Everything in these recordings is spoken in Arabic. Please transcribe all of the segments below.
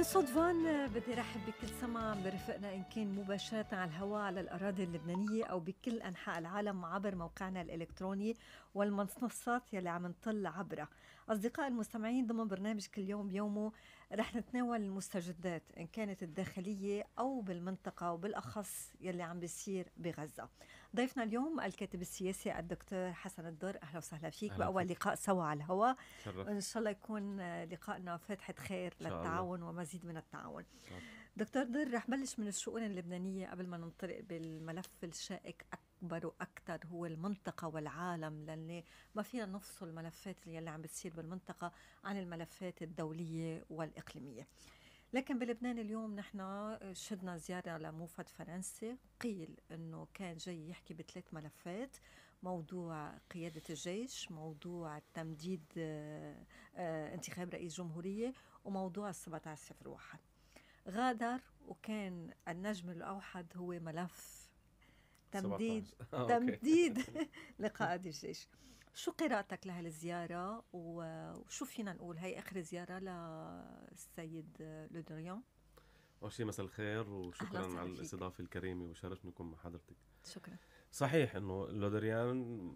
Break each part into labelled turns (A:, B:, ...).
A: من صدفان بدي رحب بكل سمع برفقنا إن كان مباشرة على الهواء على الأراضي اللبنانية أو بكل أنحاء العالم عبر موقعنا الإلكتروني والمنصات يلي عم نطل عبرها أصدقاء المستمعين ضمن برنامج كل يوم بيومه رح نتناول المستجدات إن كانت الداخلية أو بالمنطقة وبالأخص يلي عم بيصير بغزة ضيفنا اليوم الكاتب السياسي الدكتور حسن الدر أهلا وسهلا فيك أهلا بأول فيك. لقاء سوا على الهواء إن شاء الله يكون لقائنا فاتحة خير للتعاون ومزيد من التعاون دكتور در رح بلش من الشؤون اللبنانية قبل ما ننطلق بالملف الشائك أكثر أكبر وأكثر هو المنطقة والعالم لان ما فينا نفصل الملفات اللي عم بتصير بالمنطقة عن الملفات الدولية والإقليمية لكن بلبنان اليوم نحن شدنا زيارة لموفد فرنسي قيل أنه كان جاي يحكي بثلاث ملفات موضوع قيادة الجيش موضوع تمديد آه، آه، انتخاب رئيس جمهورية وموضوع 17 واحد غادر وكان النجم الأوحد هو ملف تمديد آه، تمديد لقائد الجيش شو قراءتك لهالزيارة وشو فينا نقول هي آخر زيارة للسيد لودريون
B: أول شيء مساء الخير وشكرا على الاستضافة الكريمة وشرفني أكون مع حضرتك شكرا صحيح إنه لودريان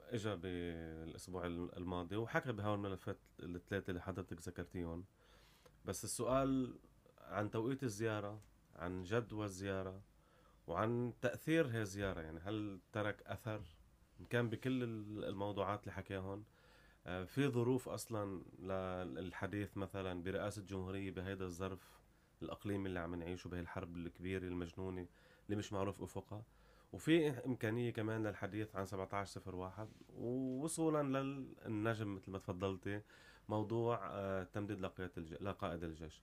B: إجا بالاسبوع الماضي وحكى بهول الملفات الثلاثه اللي حضرتك ذكرتيهم بس السؤال عن توقيت الزياره عن جدوى الزياره وعن تاثير هي الزياره يعني هل ترك اثر كان بكل الموضوعات اللي حكاهم في ظروف اصلا للحديث مثلا برئاسه الجمهوريه بهيدا الظرف الاقليمي اللي عم نعيشه بهالحرب الكبيره المجنونه اللي مش معروف افقها وفي امكانيه كمان للحديث عن 1701 ووصولا للنجم مثل ما تفضلتي موضوع آه، تمديد لقائد الجيش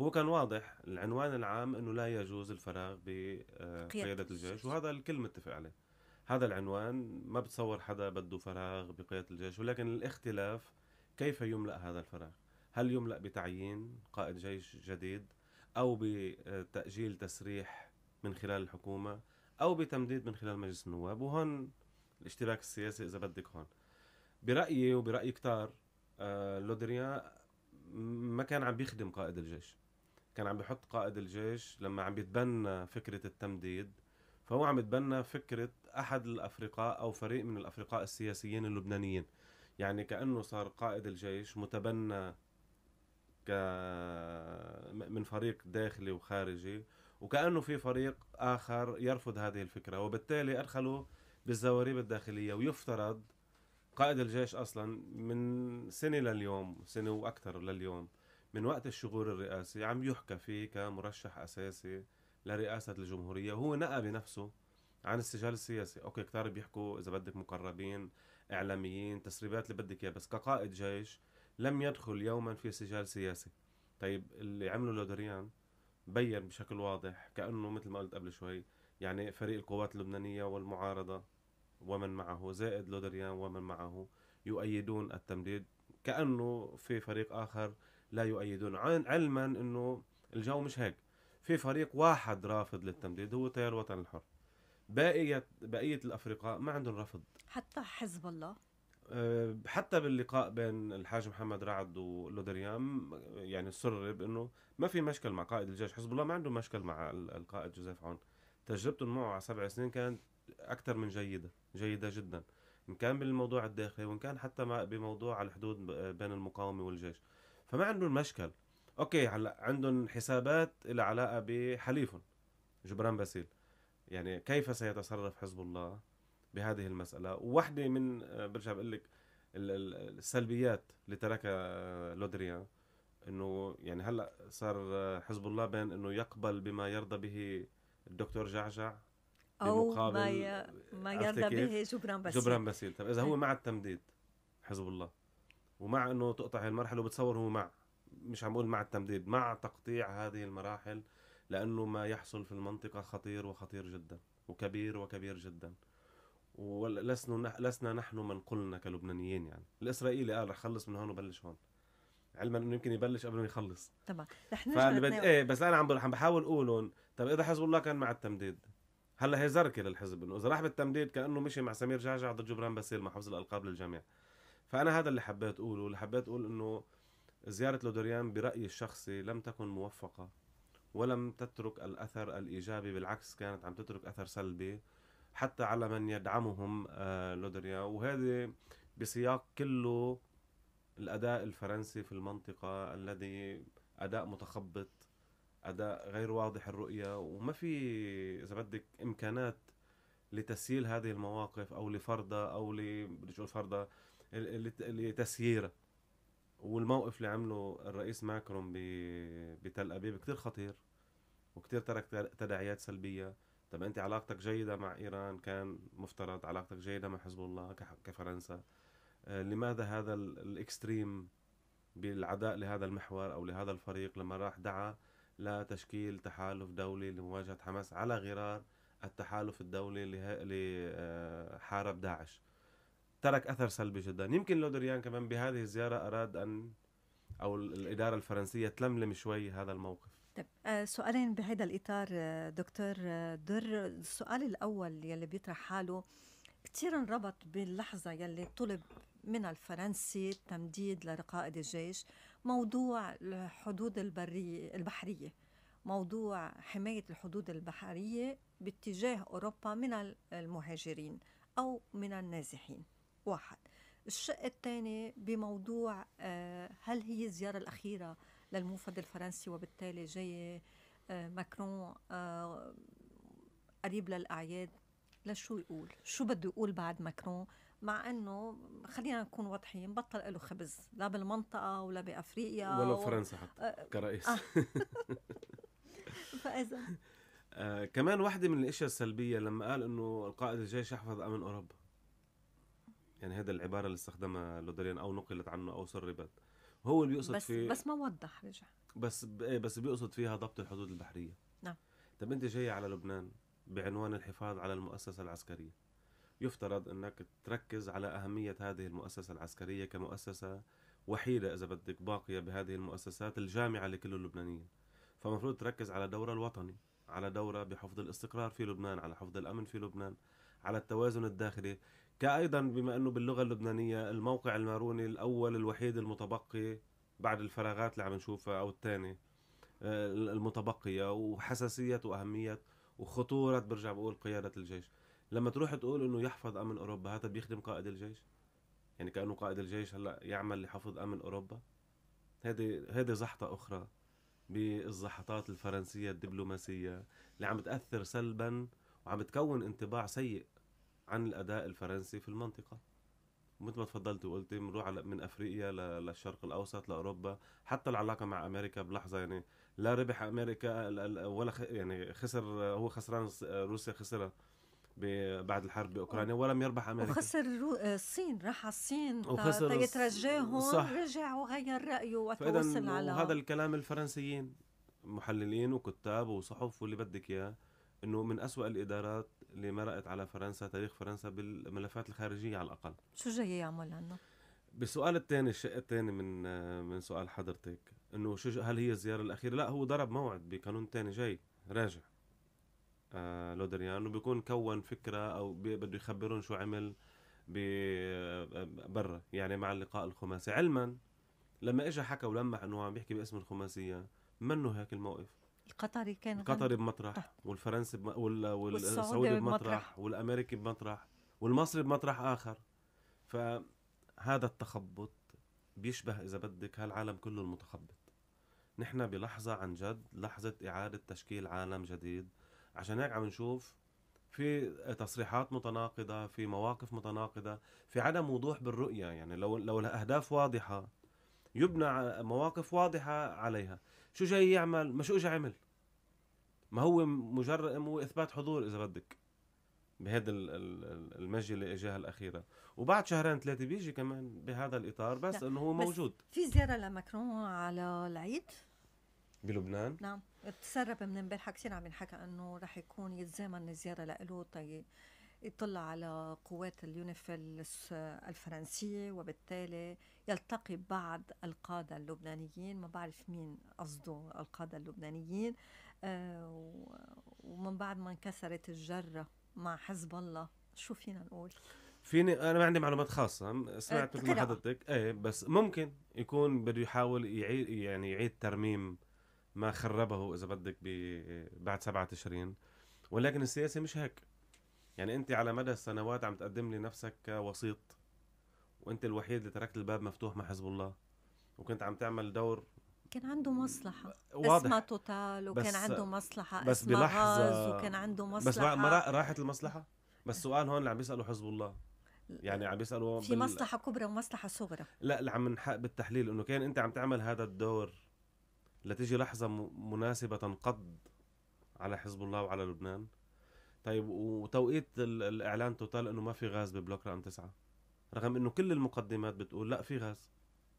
B: هو كان واضح العنوان العام انه لا يجوز الفراغ بقياده آه، الجيش وهذا الكل متفق عليه هذا العنوان ما بتصور حدا بده فراغ بقياده الجيش ولكن الاختلاف كيف يملا هذا الفراغ هل يملا بتعيين قائد جيش جديد او بتاجيل آه، تسريح من خلال الحكومه او بتمديد من خلال مجلس النواب وهون الاشتباك السياسي اذا بدك هون برايي وبراي كتار آه، لودريان ما كان عم بيخدم قائد الجيش كان عم بيحط قائد الجيش لما عم يتبنى فكرة التمديد فهو عم يتبنى فكرة أحد الأفرقاء أو فريق من الأفرقاء السياسيين اللبنانيين يعني كأنه صار قائد الجيش متبنى ك من فريق داخلي وخارجي وكأنه في فريق آخر يرفض هذه الفكرة وبالتالي أدخلوا بالزواريب الداخلية ويفترض قائد الجيش أصلا من سنة لليوم سنة وأكثر لليوم من وقت الشغور الرئاسي عم يحكى فيه كمرشح أساسي لرئاسة الجمهورية وهو نقى بنفسه عن السجال السياسي أوكي كتار بيحكوا إذا بدك مقربين إعلاميين تسريبات اللي بدك إياه بس كقائد جيش لم يدخل يوما في سجال سياسي طيب اللي عمله لودريان بين بشكل واضح كأنه مثل ما قلت قبل شوي يعني فريق القوات اللبنانية والمعارضة ومن معه زائد لودريان ومن معه يؤيدون التمديد كأنه في فريق آخر لا يؤيدون علما انه الجو مش هيك في فريق واحد رافض للتمديد هو تيار الوطن الحر بقية بقية الأفرقاء ما عندهم رفض
A: حتى حزب الله
B: أه، حتى باللقاء بين الحاج محمد رعد ولودريام يعني سرب انه ما في مشكل مع قائد الجيش حزب الله ما عنده مشكل مع القائد جوزيف عون تجربتهم معه على سبع سنين كانت اكثر من جيده جيده جدا ان كان بالموضوع الداخلي وان كان حتى بموضوع الحدود بين المقاومه والجيش فما عندهم مشكل اوكي هلا عندهم حسابات لها علاقه بحليفهم جبران باسيل يعني كيف سيتصرف حزب الله بهذه المساله وحده من برجع آه، بقول لك السلبيات اللي تركها آه، لودريان انه يعني هلا صار آه، حزب الله بين انه يقبل بما يرضى به الدكتور جعجع او ما ما يرضى به جبران باسيل جبران باسيل طب اذا هو مع التمديد حزب الله ومع انه تقطع هاي المرحله وبتصور هو مع مش عم بقول مع التمديد مع تقطيع هذه المراحل لانه ما يحصل في المنطقه خطير وخطير جدا وكبير وكبير جدا ولسنا لسنا نحن من قلنا كلبنانيين يعني الاسرائيلي قال رح خلص من هون وبلش هون علما انه يمكن يبلش قبل ما يخلص
A: طبعا رح نرجع ايه
B: بس انا عم عم بحاول اقولهم طب اذا حزب الله كان مع التمديد هلا هي زركه للحزب انه اذا راح بالتمديد كانه مشي مع سمير جعجع ضد جبران باسيل محافظ الالقاب للجميع فانا هذا اللي حبيت اقوله اللي حبيت اقول انه زيارة لودريان برأيي الشخصي لم تكن موفقة ولم تترك الأثر الإيجابي بالعكس كانت عم تترك أثر سلبي حتى على من يدعمهم آه، لودريان وهذه بسياق كله الأداء الفرنسي في المنطقة الذي أداء متخبط أداء غير واضح الرؤية وما في إذا بدك إمكانات لتسييل هذه المواقف أو لفرضها أو اقول فرضها لتسييره والموقف اللي عمله الرئيس ماكرون بتل ابيب كتير خطير وكتير ترك تداعيات سلبيه طب انت علاقتك جيده مع ايران كان مفترض علاقتك جيده مع حزب الله كفرنسا آه، لماذا هذا الاكستريم بالعداء لهذا المحور او لهذا الفريق لما راح دعا لتشكيل تحالف دولي لمواجهه حماس على غرار التحالف الدولي اللي آه، حارب داعش ترك اثر سلبي جدا يمكن لودريان كمان بهذه الزياره اراد ان او الاداره الفرنسيه تلملم شوي هذا الموقف
A: طيب آه، سؤالين بهذا الاطار آه، دكتور آه، در السؤال الاول يلي بيطرح حاله كثير انربط باللحظه يلي طلب من الفرنسي تمديد لرقائد الجيش موضوع الحدود البرية البحرية موضوع حماية الحدود البحرية باتجاه أوروبا من المهاجرين أو من النازحين واحد الشق الثاني بموضوع آه، هل هي الزيارة الأخيرة للموفد الفرنسي وبالتالي جاي آه، ماكرون آه، قريب للأعياد لشو يقول شو بده يقول بعد ماكرون مع انه خلينا نكون واضحين بطل له خبز لا بالمنطقه ولا بافريقيا ولا فرنسا حتى كرئيس
B: فاذا كمان واحدة من الاشياء السلبيه لما قال انه القائد الجيش يحفظ امن اوروبا يعني هذا العبارة اللي استخدمها لودريان أو نقلت عنه أو سربت هو اللي بيقصد بس فيه بس ما وضح رجع بس إيه، بس بيقصد فيها ضبط الحدود البحرية نعم طب أنت جاية على لبنان بعنوان الحفاظ على المؤسسة العسكرية يفترض أنك تركز على أهمية هذه المؤسسة العسكرية كمؤسسة وحيدة إذا بدك باقية بهذه المؤسسات الجامعة لكل اللبنانيين فمفروض تركز على دورة الوطني على دورة بحفظ الاستقرار في لبنان على حفظ الأمن في لبنان على التوازن الداخلي كأيضا بما أنه باللغة اللبنانية الموقع الماروني الأول الوحيد المتبقي بعد الفراغات اللي عم نشوفها أو الثاني آه، المتبقية وحساسية وأهمية وخطورة برجع بقول قيادة الجيش لما تروح تقول انه يحفظ امن اوروبا هذا بيخدم قائد الجيش يعني كانه قائد الجيش هلا يعمل لحفظ امن اوروبا هذه هذه زحطه اخرى بالزحطات الفرنسيه الدبلوماسيه اللي عم تاثر سلبا وعم تكون انطباع سيء عن الاداء الفرنسي في المنطقه مثل ما تفضلت وقلتي بنروح من افريقيا للشرق الاوسط لاوروبا حتى العلاقه مع امريكا بلحظه يعني لا ربح امريكا ولا يعني خسر هو خسران روسيا خسرها بعد الحرب باوكرانيا ولم يربح امريكا وخسر
A: الصين راح على الصين وخسر يترجاهم هون رجع وغير رايه وتوصل على وهذا
B: الكلام الفرنسيين محللين وكتاب وصحف واللي بدك اياه انه من أسوأ الادارات اللي مرقت على فرنسا تاريخ فرنسا بالملفات الخارجيه على الاقل شو
A: جاي يعمل عنا
B: بالسؤال الثاني الشق الثاني من من سؤال حضرتك انه شو هل هي الزياره الاخيره لا هو ضرب موعد بقانون ثاني جاي راجع آه لودريان يعني وبيكون كون فكره او بده يخبرون شو عمل برا يعني مع اللقاء الخماسي علما لما اجى حكى ولمح انه عم بيحكي باسم الخماسيه منه هيك الموقف
A: القطري كان القطري
B: بمطرح طيب. والفرنسي بم... وال... والسعودي بمطرح, بمطرح والامريكي بمطرح والمصري بمطرح اخر فهذا التخبط بيشبه اذا بدك هالعالم كله المتخبط نحن بلحظه عن جد لحظه اعاده تشكيل عالم جديد عشان هيك عم نشوف في تصريحات متناقضه في مواقف متناقضه في عدم وضوح بالرؤيه يعني لو لو الاهداف واضحه يبنى مواقف واضحة عليها شو جاي يعمل ما شو اجى عمل ما هو مجرد هو اثبات حضور اذا بدك بهذا المجلة اللي اجاها الاخيره وبعد شهرين ثلاثه بيجي كمان بهذا الاطار بس انه هو موجود
A: في زياره لماكرون على العيد
B: بلبنان نعم
A: تسرب من امبارح كثير عم ينحكى انه رح يكون يتزامن الزياره له طيب يطلع على قوات اليونيفيل الفرنسية وبالتالي يلتقي بعض القادة اللبنانيين ما بعرف مين قصده القادة اللبنانيين آه، ومن بعد ما انكسرت الجرة مع حزب الله شو فينا نقول؟
B: فيني انا ما عندي معلومات خاصه سمعت مثل حضرتك ايه بس ممكن يكون بده يحاول يعيد يعني يعيد ترميم ما خربه اذا بدك بعد 7 تشرين ولكن السياسه مش هيك يعني انت على مدى السنوات عم تقدم لي نفسك كوسيط وانت الوحيد اللي تركت الباب مفتوح مع حزب الله وكنت عم تعمل دور
A: كان عنده مصلحة واضح. اسمها توتال وكان عنده مصلحة بس اسمها بلحظة وكان عنده مصلحة بس ما
B: راحت المصلحة بس السؤال هون اللي عم بيسأله حزب الله يعني عم بيسألوا في بال... مصلحة
A: كبرى ومصلحة صغرى
B: لا اللي عم نحق بالتحليل انه كان انت عم تعمل هذا الدور لتيجي لحظة مناسبة تنقض على حزب الله وعلى لبنان طيب وتوقيت الاعلان توتال انه ما في غاز ببلوك رقم تسعة رغم انه كل المقدمات بتقول لا في غاز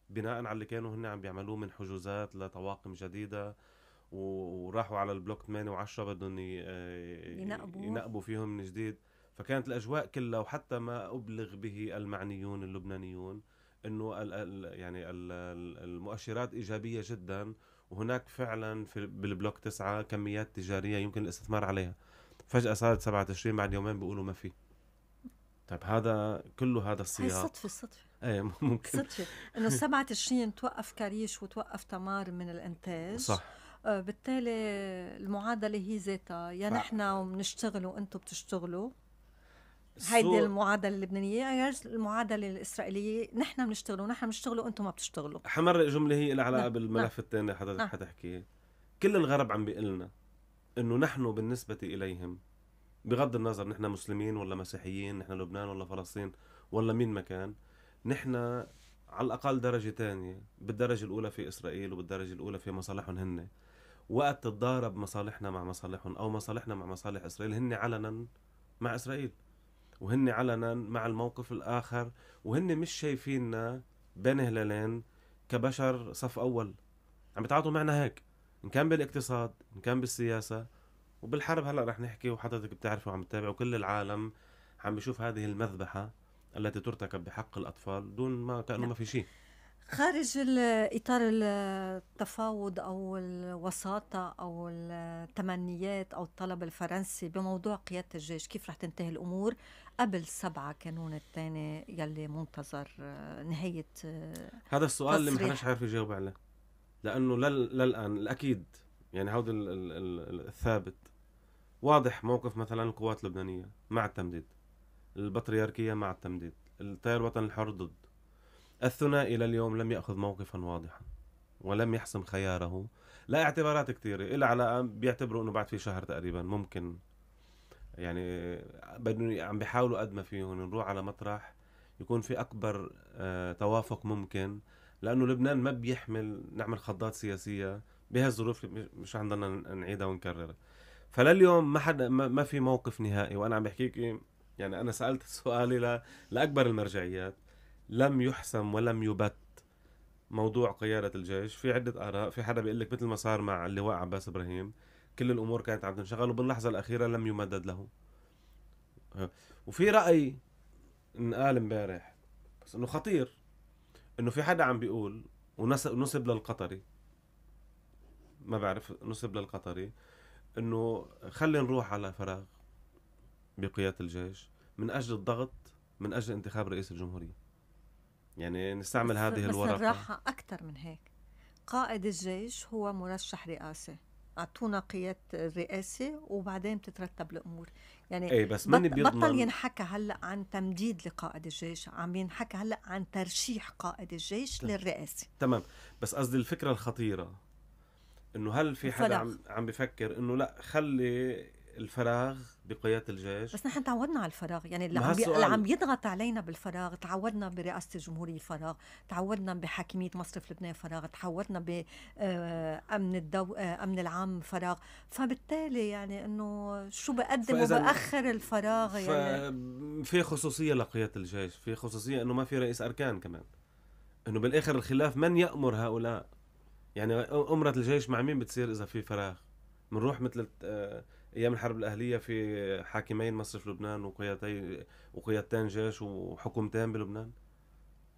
B: بناء على اللي كانوا هن عم بيعملوه من حجوزات لطواقم جديده وراحوا على البلوك 8 و10 بدهم ينقبوا ينقبوا فيهم من جديد فكانت الاجواء كلها وحتى ما ابلغ به المعنيون اللبنانيون انه يعني المؤشرات ايجابيه جدا وهناك فعلا في بالبلوك 9 كميات تجاريه يمكن الاستثمار عليها فجاه صارت 27 بعد يومين بيقولوا ما في طيب هذا كله هذا السياق هي صدفه صدفه ايه ممكن صدفه انه
A: 27 توقف كريش وتوقف تمار من الانتاج صح آه، بالتالي المعادله هي ذاتها يا يعني نحن بنشتغل وانتم بتشتغلوا هيدي المعادله اللبنانيه يا المعادله الاسرائيليه نحن بنشتغل ونحن بنشتغل وانتم ما بتشتغلوا
B: حمرق جمله هي لها علاقه نعم. بالملف نعم. الثاني حضرتك نعم. حتحكي كل الغرب عم لنا انه نحن بالنسبه اليهم بغض النظر نحن مسلمين ولا مسيحيين نحن لبنان ولا فلسطين ولا مين مكان نحن على الاقل درجه ثانيه بالدرجه الاولى في اسرائيل وبالدرجه الاولى في مصالحهم هن وقت تتضارب مصالحنا مع مصالحهم او مصالحنا مع مصالح اسرائيل هن علنا مع اسرائيل وهن علنا مع الموقف الاخر وهن مش شايفيننا بين هلالين كبشر صف اول عم بيتعاطوا معنا هيك ان كان بالاقتصاد ان كان بالسياسه وبالحرب هلا رح نحكي وحضرتك بتعرفي وعم تتابع وكل العالم عم بيشوف هذه المذبحه التي ترتكب بحق الاطفال دون ما كانه ما في شيء
A: خارج اطار التفاوض او الوساطه او التمنيات او الطلب الفرنسي بموضوع قياده الجيش كيف رح تنتهي الامور قبل 7 كانون الثاني يلي منتظر آه، نهايه آه، هذا السؤال اللي ما حدا
B: عارف يجاوب عليه لانه للان الاكيد يعني هذا الثابت واضح موقف مثلا القوات اللبنانيه مع التمديد البطريركيه مع التمديد التيار الوطني الحر ضد الثنائي الى اليوم لم ياخذ موقفا واضحا ولم يحسم خياره لا اعتبارات كثيره إلا علاقه بيعتبروا انه بعد في شهر تقريبا ممكن يعني بدهم عم بيحاولوا قد ما فيهم نروح على مطرح يكون في اكبر آه، توافق ممكن لانه لبنان ما بيحمل نعمل خضات سياسيه بهالظروف مش عندنا نعيدها ونكررها فلليوم ما حدا ما في موقف نهائي وانا عم بحكيك يعني انا سالت سؤالي لاكبر المرجعيات لم يحسم ولم يبت موضوع قيادة الجيش في عدة آراء في حدا بيقول لك مثل ما صار مع اللواء عباس إبراهيم كل الأمور كانت عم تنشغل وباللحظة الأخيرة لم يمدد له وفي رأي انقال امبارح بس انه خطير انه في حدا عم بيقول ونسب للقطري ما بعرف نسب للقطري انه خلي نروح على فراغ بقيادة الجيش من اجل الضغط من اجل انتخاب رئيس الجمهورية يعني نستعمل بس هذه بس الورقة بس
A: الراحة أكثر من هيك قائد الجيش هو مرشح رئاسة اعطونا قيادة الرئاسة وبعدين بتترتب الامور يعني ايه بس من بطل ينحكى هلا عن تمديد لقائد الجيش عم ينحكى هلا عن ترشيح قائد الجيش تمام. للرئاسة
B: تمام بس قصدي الفكرة الخطيرة انه هل في حدا عم عم بفكر انه لا خلي الفراغ بقياده الجيش بس
A: نحن تعودنا على الفراغ يعني اللي عم, بيضغط يضغط علينا بالفراغ تعودنا برئاسه الجمهوريه فراغ تعودنا بحاكميه مصرف لبنان فراغ تعودنا بامن آه، الدو... آه، امن العام فراغ فبالتالي يعني انه شو بقدم وباخر الفراغ
B: يعني في خصوصيه لقياده الجيش في خصوصيه انه ما في رئيس اركان كمان انه بالاخر الخلاف من يامر هؤلاء يعني امره الجيش مع مين بتصير اذا في فراغ بنروح مثل ايام الحرب الاهليه في حاكمين مصرف لبنان وقيادتي وقيادتين جيش وحكومتين بلبنان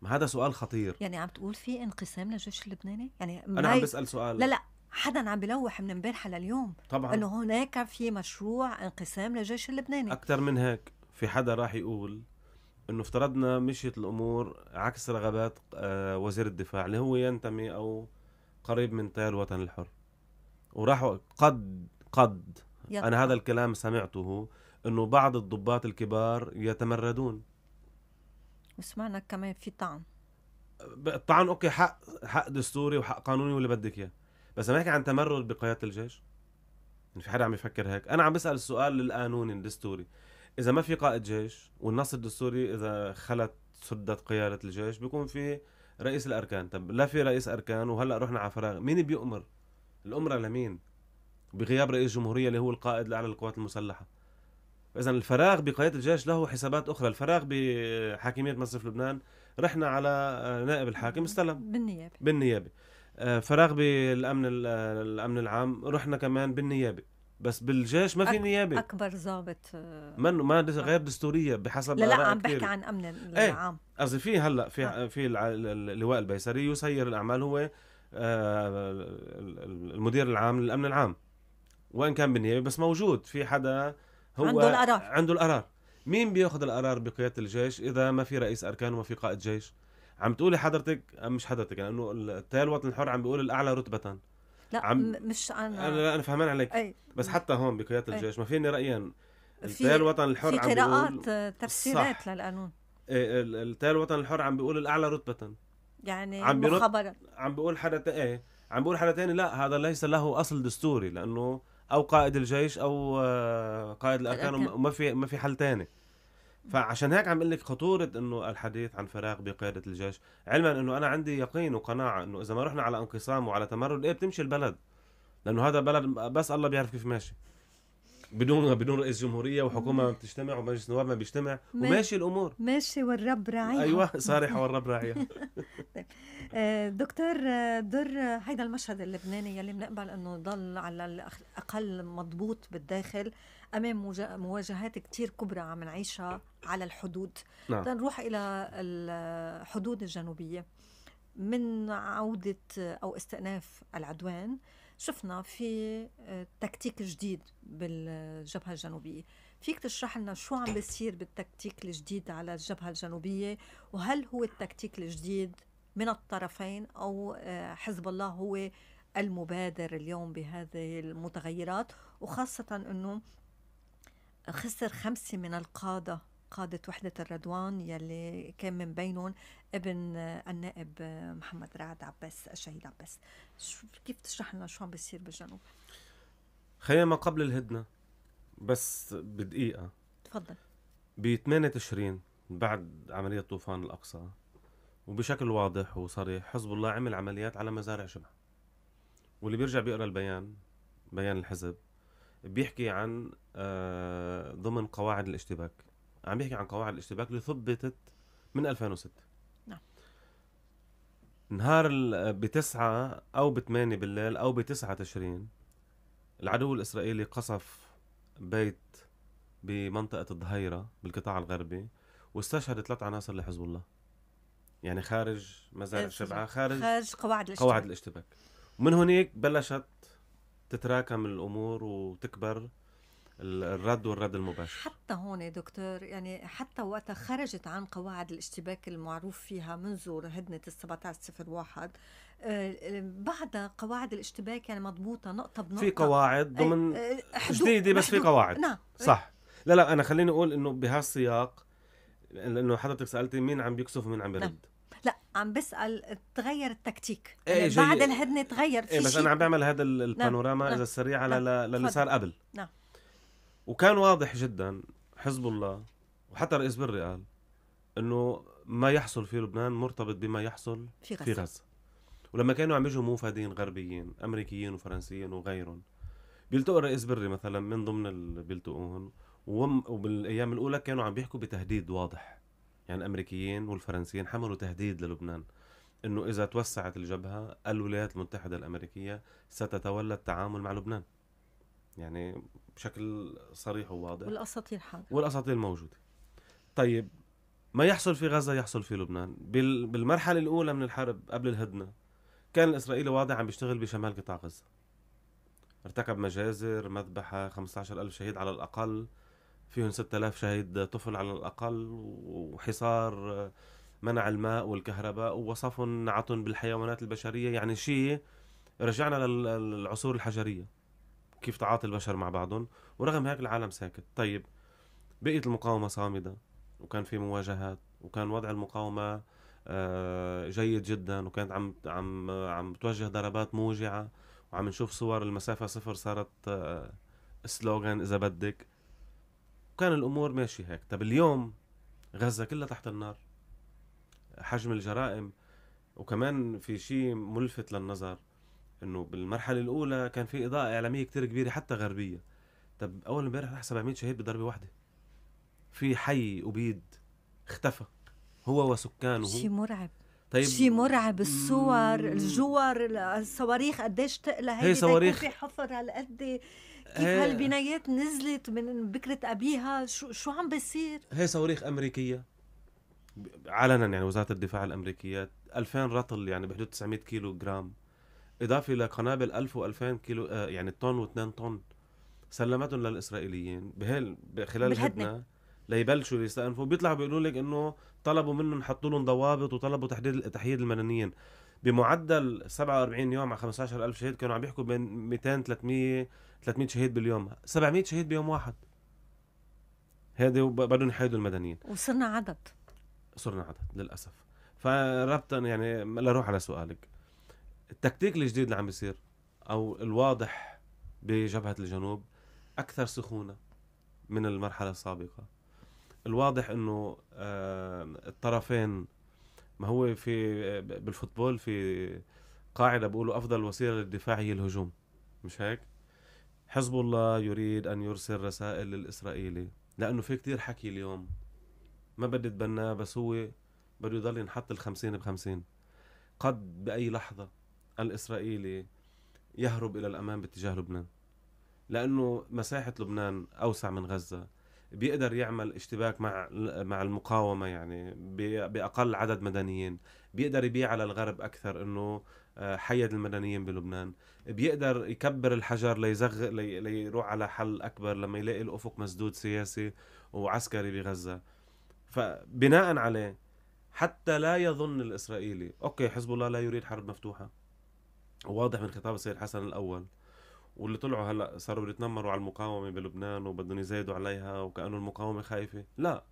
B: ما هذا سؤال خطير
A: يعني عم تقول في انقسام للجيش اللبناني يعني انا عم بسال سؤال لا لا حدا عم بلوح من امبارح لليوم طبعا انه هناك في مشروع انقسام للجيش اللبناني
B: اكثر من هيك في حدا راح يقول انه افترضنا مشيت الامور عكس رغبات آه، وزير الدفاع اللي هو ينتمي او قريب من تيار الوطن الحر وراحوا قد قد يطلع. أنا هذا الكلام سمعته أنه بعض الضباط الكبار يتمردون
A: وسمعنا كمان في طعن
B: الطعن أوكي حق حق دستوري وحق قانوني واللي بدك إياه بس ما عن تمرد بقيادة الجيش في حدا عم يفكر هيك أنا عم بسأل السؤال القانوني الدستوري إذا ما في قائد جيش والنص الدستوري إذا خلت سدت قيادة الجيش بيكون في رئيس الأركان طب لا في رئيس أركان وهلأ رحنا على فراغ مين بيؤمر الأمرة لمين بغياب رئيس الجمهوريه اللي هو القائد الاعلى للقوات المسلحه اذا الفراغ بقياده الجيش له حسابات اخرى الفراغ بحاكميه مصرف لبنان رحنا على نائب الحاكم استلم بالنيابه بالنيابه آه، فراغ بالامن الامن العام رحنا كمان بالنيابه بس بالجيش ما في نيابه
A: اكبر ضابط آه،
B: من ما غير دستوريه بحسب لا لا عم بحكي عن
A: امن إيه، العام
B: قصدي في هلا في آه. في اللواء البيسري يسير الاعمال هو المدير العام للامن العام وين كان بالنيابه بس موجود في حدا هو عنده القرار عنده القرار مين بياخذ القرار بقياده الجيش اذا ما في رئيس اركان وما في قائد جيش عم تقولي حضرتك آه، مش حضرتك لانه يعني التيار الوطني الحر عم بيقول الاعلى رتبه
A: لا عم مش انا انا لا انا فهمان عليك أي. بس حتى هون بقياده الجيش
B: ما فيني رايان التيار الوطني الحر عم قراءات آه، تفسيرات صح. للقانون إيه، التيار الوطني الحر عم بيقول الاعلى رتبه
A: يعني عم مخابرة
B: عم بيقول حدا ايه عم بيقول حدا تاني لا هذا ليس له اصل دستوري لانه او قائد الجيش او آه، قائد الاركان وما في ما في حل ثاني فعشان هيك عم اقول لك خطوره انه الحديث عن فراغ بقياده الجيش علما انه انا عندي يقين وقناعه انه اذا ما رحنا على انقسام وعلى تمرد ايه بتمشي البلد لانه هذا بلد بس الله بيعرف كيف ماشي بدون بدون رئيس جمهوريه وحكومه ما بتجتمع ومجلس نواب ما بيجتمع وماشي الامور
A: ماشي والرب راعيها ايوه صارحه والرب راعيها طيب. آه، دكتور آه، در هيدا المشهد اللبناني يلي بنقبل انه ضل على الاقل مضبوط بالداخل امام مواجهات كتير كبرى عم نعيشها على الحدود نعم. نروح الى الحدود الجنوبيه من عوده او استئناف العدوان شفنا في آه، تكتيك جديد بالجبهة الجنوبية فيك تشرح لنا شو عم بيصير بالتكتيك الجديد على الجبهة الجنوبية وهل هو التكتيك الجديد من الطرفين أو آه، حزب الله هو المبادر اليوم بهذه المتغيرات وخاصة أنه خسر خمسة من القادة قادة وحدة الردوان يلي كان من بينهم ابن النائب محمد رعد عباس الشهيد عباس كيف تشرح لنا شو عم بيصير بالجنوب؟
B: خلينا ما قبل الهدنة بس بدقيقة تفضل ب 8 تشرين بعد عملية طوفان الأقصى وبشكل واضح وصريح حزب الله عمل عمليات على مزارع شبع واللي بيرجع بيقرا البيان بيان الحزب بيحكي عن آه، ضمن قواعد الاشتباك عم بيحكي عن قواعد الاشتباك اللي ثبتت من 2006 نعم نهار بتسعة أو بثمانية بالليل أو بتسعة تشرين العدو الإسرائيلي قصف بيت بمنطقة الظهيرة بالقطاع الغربي واستشهد ثلاث عناصر لحزب الله يعني خارج مزارع إيه، شبعة خارج خارج
A: قواعد الاشتباك قواعد
B: الاشتباك ومن هناك بلشت تتراكم الأمور وتكبر الرد والرد المباشر
A: حتى هون دكتور يعني حتى وقتها خرجت عن قواعد الاشتباك المعروف فيها منذ هدنة ال 1701 آه، آه، بعد قواعد الاشتباك يعني مضبوطة نقطة بنقطة في قواعد ضمن آه، جديدة بس في قواعد نعم صح
B: لا لا أنا خليني أقول إنه بهالسياق لأنه حضرتك سألتي مين عم بيكسف ومين عم بيرد
A: نعم. لا عم بسال تغير التكتيك إيه يعني بعد الهدنه تغير إيه، في إيه بس شيء. انا عم بعمل
B: هذا نعم، البانوراما نعم. اذا السريعه نعم. للي صار قبل نعم وكان واضح جدا حزب الله وحتى رئيس بري قال انه ما يحصل في لبنان مرتبط بما يحصل في غزه, في غزة. ولما كانوا عم يجوا موفدين غربيين امريكيين وفرنسيين وغيرهم بيلتقوا الرئيس بري مثلا من ضمن اللي بيلتقوهم وبالايام الاولى كانوا عم بيحكوا بتهديد واضح يعني الامريكيين والفرنسيين حملوا تهديد للبنان انه اذا توسعت الجبهه الولايات المتحده الامريكيه ستتولى التعامل مع لبنان يعني بشكل صريح وواضح
A: والاساطير حاضرة
B: والاساطير موجوده طيب ما يحصل في غزه يحصل في لبنان بالمرحله الاولى من الحرب قبل الهدنه كان الاسرائيلي واضح عم بيشتغل بشمال قطاع غزه ارتكب مجازر مذبحة عشر ألف شهيد على الأقل فيهم 6000 شهيد طفل على الأقل وحصار آه، منع الماء والكهرباء ووصفهم عطن بالحيوانات البشرية يعني شيء رجعنا للعصور الحجرية كيف تعاطي البشر مع بعضهم ورغم هيك العالم ساكت طيب بقيت المقاومة صامدة وكان في مواجهات وكان وضع المقاومة آه، جيد جدا وكانت عم عم عم توجه ضربات موجعة وعم نشوف صور المسافة صفر صارت سلوغان آه، إذا بدك وكان الأمور ماشي هيك طب اليوم غزة كلها تحت النار حجم الجرائم وكمان في شيء ملفت للنظر انه بالمرحله الاولى كان في اضاءه اعلاميه كتير كبيره حتى غربيه طب اول امبارح راح 700 شهيد بضربه واحده في حي ابيد اختفى هو وسكانه شيء مرعب طيب شيء
A: مرعب الصور الجوار الصواريخ قديش تقلى هي صواريخ في حفر هالقد كيف هي... هالبنايات نزلت من بكرة أبيها شو شو عم بيصير
B: هي صواريخ أمريكية علنا يعني وزارة الدفاع الأمريكية 2000 رطل يعني بحدود 900 كيلو جرام إضافة لقنابل 1000 و2000 كيلو آه، يعني طن و2 طن سلمتهم للإسرائيليين بهال خلال الهدنه ليبلشوا يستأنفوا بيطلعوا بيقولوا لك إنه طلبوا منهم حطوا لهم ضوابط وطلبوا تحديد تحييد المدنيين بمعدل 47 يوم على 15000 شهيد كانوا عم بيحكوا بين 200 300 300 شهيد باليوم 700 شهيد بيوم واحد هذا بدهم يحيدوا المدنيين
A: وصرنا عدد
B: صرنا عدد للاسف فربطا يعني لروح على سؤالك التكتيك الجديد اللي عم بيصير او الواضح بجبهه الجنوب اكثر سخونه من المرحله السابقه الواضح انه آه، الطرفين ما هو في بالفوتبول في قاعده بيقولوا افضل وسيله للدفاع هي الهجوم مش هيك حزب الله يريد ان يرسل رسائل للاسرائيلي لانه في كتير حكي اليوم ما بدي اتبناه بس هو بده يضل ينحط ال 50 ب 50 قد باي لحظه الإسرائيلي يهرب إلى الأمام باتجاه لبنان لأنه مساحة لبنان أوسع من غزة بيقدر يعمل اشتباك مع مع المقاومة يعني بأقل عدد مدنيين بيقدر يبيع على الغرب أكثر إنه آه، حيد المدنيين بلبنان بيقدر يكبر الحجر ليزغ لي... ليروح على حل أكبر لما يلاقي الأفق مسدود سياسي وعسكري بغزة فبناء عليه حتى لا يظن الإسرائيلي أوكي حزب الله لا يريد حرب مفتوحة واضح من خطاب السيد حسن الاول واللي طلعوا هلا صاروا يتنمروا على المقاومه بلبنان وبدهم يزايدوا عليها وكانه المقاومه خايفه لا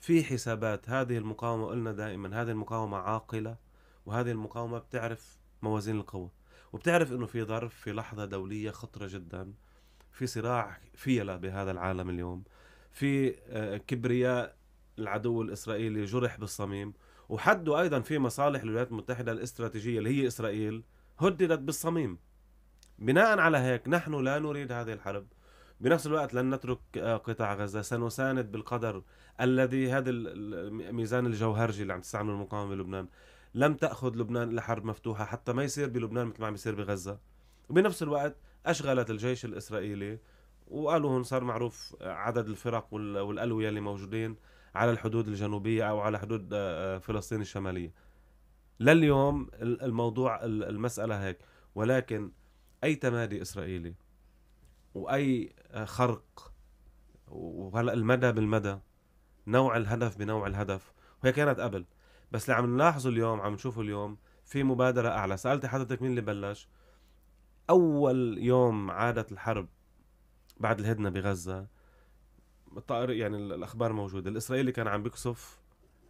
B: في حسابات هذه المقاومه قلنا دائما هذه المقاومه عاقله وهذه المقاومه بتعرف موازين القوى وبتعرف انه في ظرف في لحظه دوليه خطره جدا في صراع فيلة بهذا العالم اليوم في آه، كبرياء العدو الاسرائيلي جرح بالصميم وحدوا ايضا في مصالح الولايات المتحده الاستراتيجيه اللي هي اسرائيل هددت بالصميم بناء على هيك نحن لا نريد هذه الحرب بنفس الوقت لن نترك آه، قطاع غزة سنساند بالقدر الذي هذا الميزان الجوهرجي اللي عم تستعمله المقاومة بلبنان لم تأخذ لبنان إلى حرب مفتوحة حتى ما يصير بلبنان مثل ما عم يصير بغزة وبنفس الوقت أشغلت الجيش الإسرائيلي وقالوا هون صار معروف آه، عدد الفرق والألوية اللي موجودين على الحدود الجنوبية أو على حدود آه، فلسطين الشمالية لليوم الموضوع المسألة هيك ولكن أي تمادي إسرائيلي وأي خرق وهلا المدى بالمدى نوع الهدف بنوع الهدف وهي كانت قبل بس اللي عم نلاحظه اليوم عم نشوفه اليوم في مبادرة أعلى سألت حضرتك مين اللي بلش أول يوم عادت الحرب بعد الهدنة بغزة الطائر يعني الأخبار موجودة الإسرائيلي كان عم بيكسف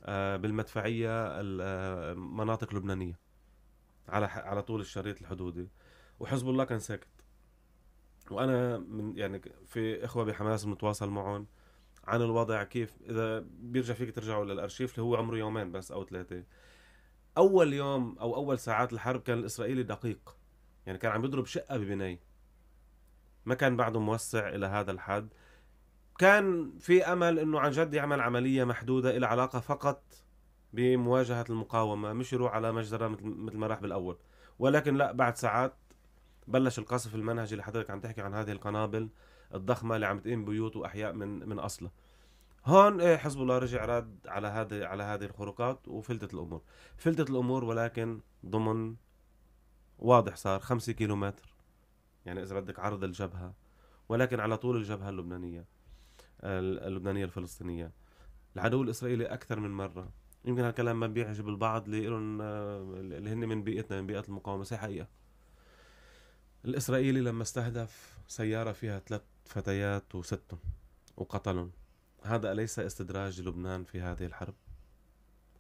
B: آه، بالمدفعيه المناطق آه، لبنانيه على على طول الشريط الحدودي وحزب الله كان ساكت وانا من يعني في اخوه بحماس متواصل معهم عن الوضع كيف اذا بيرجع فيك ترجعوا للارشيف اللي هو عمره يومين بس او ثلاثه اول يوم او اول ساعات الحرب كان الاسرائيلي دقيق يعني كان عم يضرب شقه ببنايه ما كان بعده موسع الى هذا الحد كان في امل انه عن جد يعمل عمليه محدوده لها علاقه فقط بمواجهه المقاومه مش يروح على مجزره مثل مثل ما راح بالاول ولكن لا بعد ساعات بلش القصف المنهجي اللي حضرتك عم تحكي عن هذه القنابل الضخمه اللي عم تقيم بيوت واحياء من من اصلها هون إيه، حزب الله رجع رد على هذه على هذه الخروقات وفلتت الامور فلتت الامور ولكن ضمن واضح صار خمسة كيلومتر يعني اذا بدك عرض الجبهه ولكن على طول الجبهه اللبنانيه اللبنانيه الفلسطينيه العدو الاسرائيلي اكثر من مره يمكن هالكلام ما بيعجب البعض لهم آه، اللي هن من بيئتنا من بيئه المقاومه بس هي حقيقه الاسرائيلي لما استهدف سياره فيها ثلاث فتيات وستهم وقتلهم هذا اليس استدراج لبنان في هذه الحرب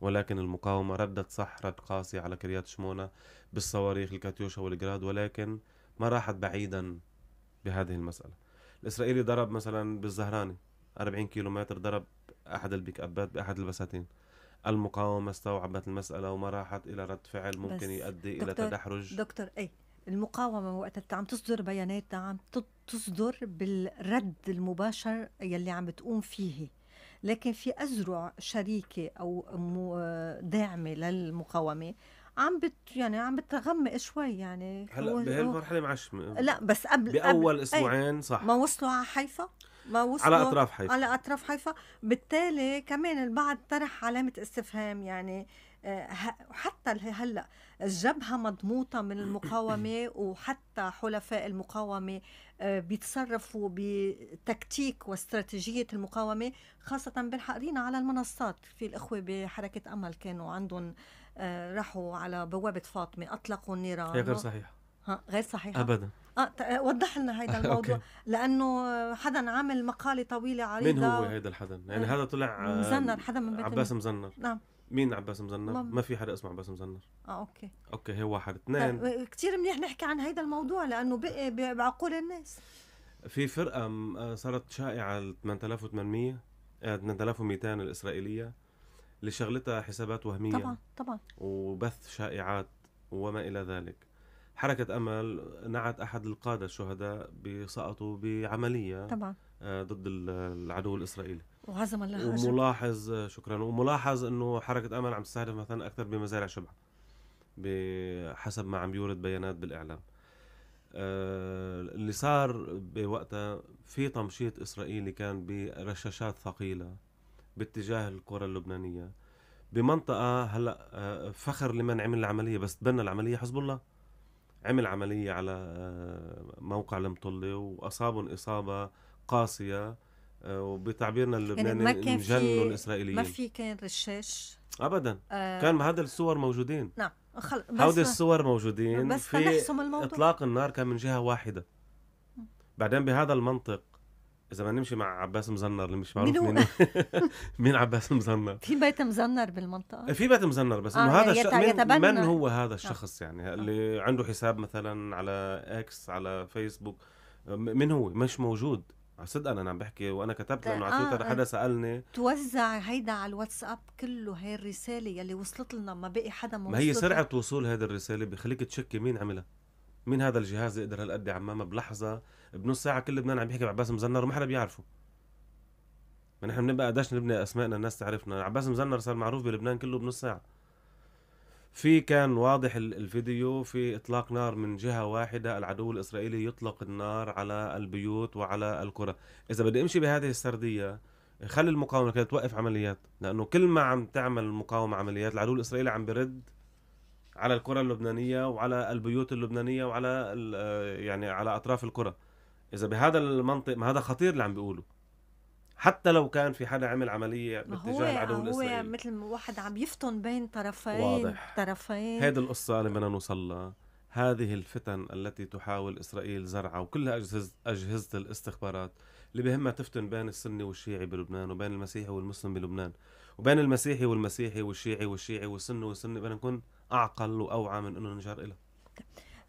B: ولكن المقاومه ردت صح رد قاسي على كريات شمونه بالصواريخ الكاتيوشا والجراد ولكن ما راحت بعيدا بهذه المساله الاسرائيلي ضرب مثلا بالزهراني 40 كيلو متر ضرب أحد البيك أبات بأحد البساتين المقاومة استوعبت المسألة وما راحت إلى رد فعل ممكن يؤدي إلى تدحرج
A: دكتور أي المقاومة وقت عم تصدر بيانات عم تصدر بالرد المباشر يلي عم بتقوم فيه لكن في أزرع شريكة أو داعمة للمقاومة عم بت يعني عم بتغمق شوي يعني هلا بهالمرحله
B: معش لا بس قبل باول قبل اسبوعين صح ما
A: وصلوا على حيفا ما وصلوا على اطراف حيفا على اطراف حيفا بالتالي كمان البعض طرح علامه استفهام يعني آه، حتى هلا الجبهه مضموطه من المقاومه وحتى حلفاء المقاومه آه، بيتصرفوا بتكتيك واستراتيجيه المقاومه خاصه بالحقرين على المنصات في الاخوه بحركه امل كانوا عندهم آه، راحوا على بوابه فاطمه اطلقوا النيران إيه، غير صحيح ها غير صحيحه ابدا اه, آه، وضح لنا هيدا الموضوع لانه حدا عامل مقاله طويله عريضه مين هو هيدا
B: الحدا؟ يعني آه، هذا طلع آه، مزنر حدا من بيت عباس مزنر نعم مين عباس مزنر؟ ما, ما في حدا اسمه عباس مزنر اه اوكي اوكي هي واحد طيب، اثنين
A: كثير منيح نحكي عن هيدا الموضوع لانه بقي بعقول الناس
B: في فرقه صارت شائعه 8800 8200 الاسرائيليه اللي شغلتها حسابات وهميه طبعا طبعا وبث شائعات وما الى ذلك حركة أمل نعت أحد القادة الشهداء بسقطوا بعملية طبعا آه، ضد العدو الإسرائيلي وعزم الله أجل. وملاحظ آه، شكرا وملاحظ أنه حركة أمل عم تستهدف مثلا أكثر بمزارع شبع بحسب ما عم يورد بيانات بالإعلام آه، اللي صار بوقتها في تمشيط إسرائيلي كان برشاشات ثقيلة باتجاه القرى اللبنانية بمنطقة هلا فخر لمن عمل العملية بس تبنى العملية حزب الله عمل عملية على آه، موقع المطلة وأصابهم إصابة قاسية آه، وبتعبيرنا اللبناني يعني انجنوا الإسرائيليين ما في
A: كان رشاش
B: ابدا آه كان هذا الصور موجودين نعم
A: هودي الصور
B: موجودين بس في اطلاق النار كان من جهه واحده بعدين بهذا المنطق اذا بدنا نمشي مع عباس مزنر اللي مش معروف مين مين عباس مزنر
A: في بيت مزنر بالمنطقه في بيت مزنر بس انه آه هذا الشخص من... من هو هذا آه.
B: الشخص يعني آه. اللي عنده حساب مثلا على اكس على فيسبوك من هو مش موجود صدقا انا عم بحكي وانا كتبت لانه على تويتر آه، حدا سالني
A: توزع هيدا على الواتساب كله هاي الرساله يلي وصلت لنا ما بقي حدا ما هي سرعه
B: وصول هذه الرساله بخليك تشكي مين عملها مين هذا الجهاز اللي قدر هالقد عمامه بلحظه بنص ساعه كل لبنان عم يحكي بعباس مزنر وما حدا بيعرفه ما نحن بنبقى قداش نبني اسمائنا الناس تعرفنا عباس مزنر صار معروف بلبنان كله بنص ساعه في كان واضح الفيديو في اطلاق نار من جهه واحده العدو الاسرائيلي يطلق النار على البيوت وعلى القرى اذا بدي امشي بهذه السرديه خلي المقاومه كده توقف عمليات لانه كل ما عم تعمل المقاومه عمليات العدو الاسرائيلي عم برد على القرى اللبنانيه وعلى البيوت اللبنانيه وعلى يعني على اطراف القرى اذا بهذا المنطق ما هذا خطير اللي عم بيقوله حتى لو كان في حدا عمل عمليه باتجاه العدو الاسرائيلي هو
A: مثل واحد عم يفتن بين طرفين واضح طرفين هيدي
B: القصه اللي بدنا نوصلها هذه الفتن التي تحاول اسرائيل زرعها وكلها اجهزه اجهزه الاستخبارات اللي بهمها تفتن بين السني والشيعي بلبنان وبين المسيحي والمسلم بلبنان وبين المسيحي والمسيحي والشيعي والشيعي والسني والسني بدنا نكون اعقل واوعى من انه نجار لها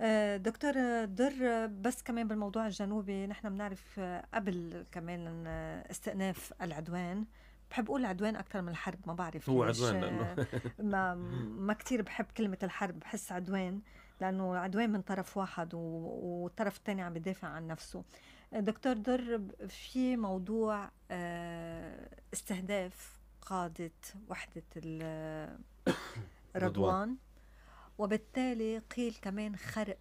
A: آه، دكتور در بس كمان بالموضوع الجنوبي نحن بنعرف آه، قبل كمان آه، استئناف العدوان بحب اقول عدوان اكثر من الحرب ما بعرف هو عدوان لانه ما ما كثير بحب كلمه الحرب بحس عدوان لانه عدوان من طرف واحد والطرف الثاني عم بدافع عن نفسه دكتور در في موضوع استهداف قاده وحده رضوان وبالتالي قيل كمان خرق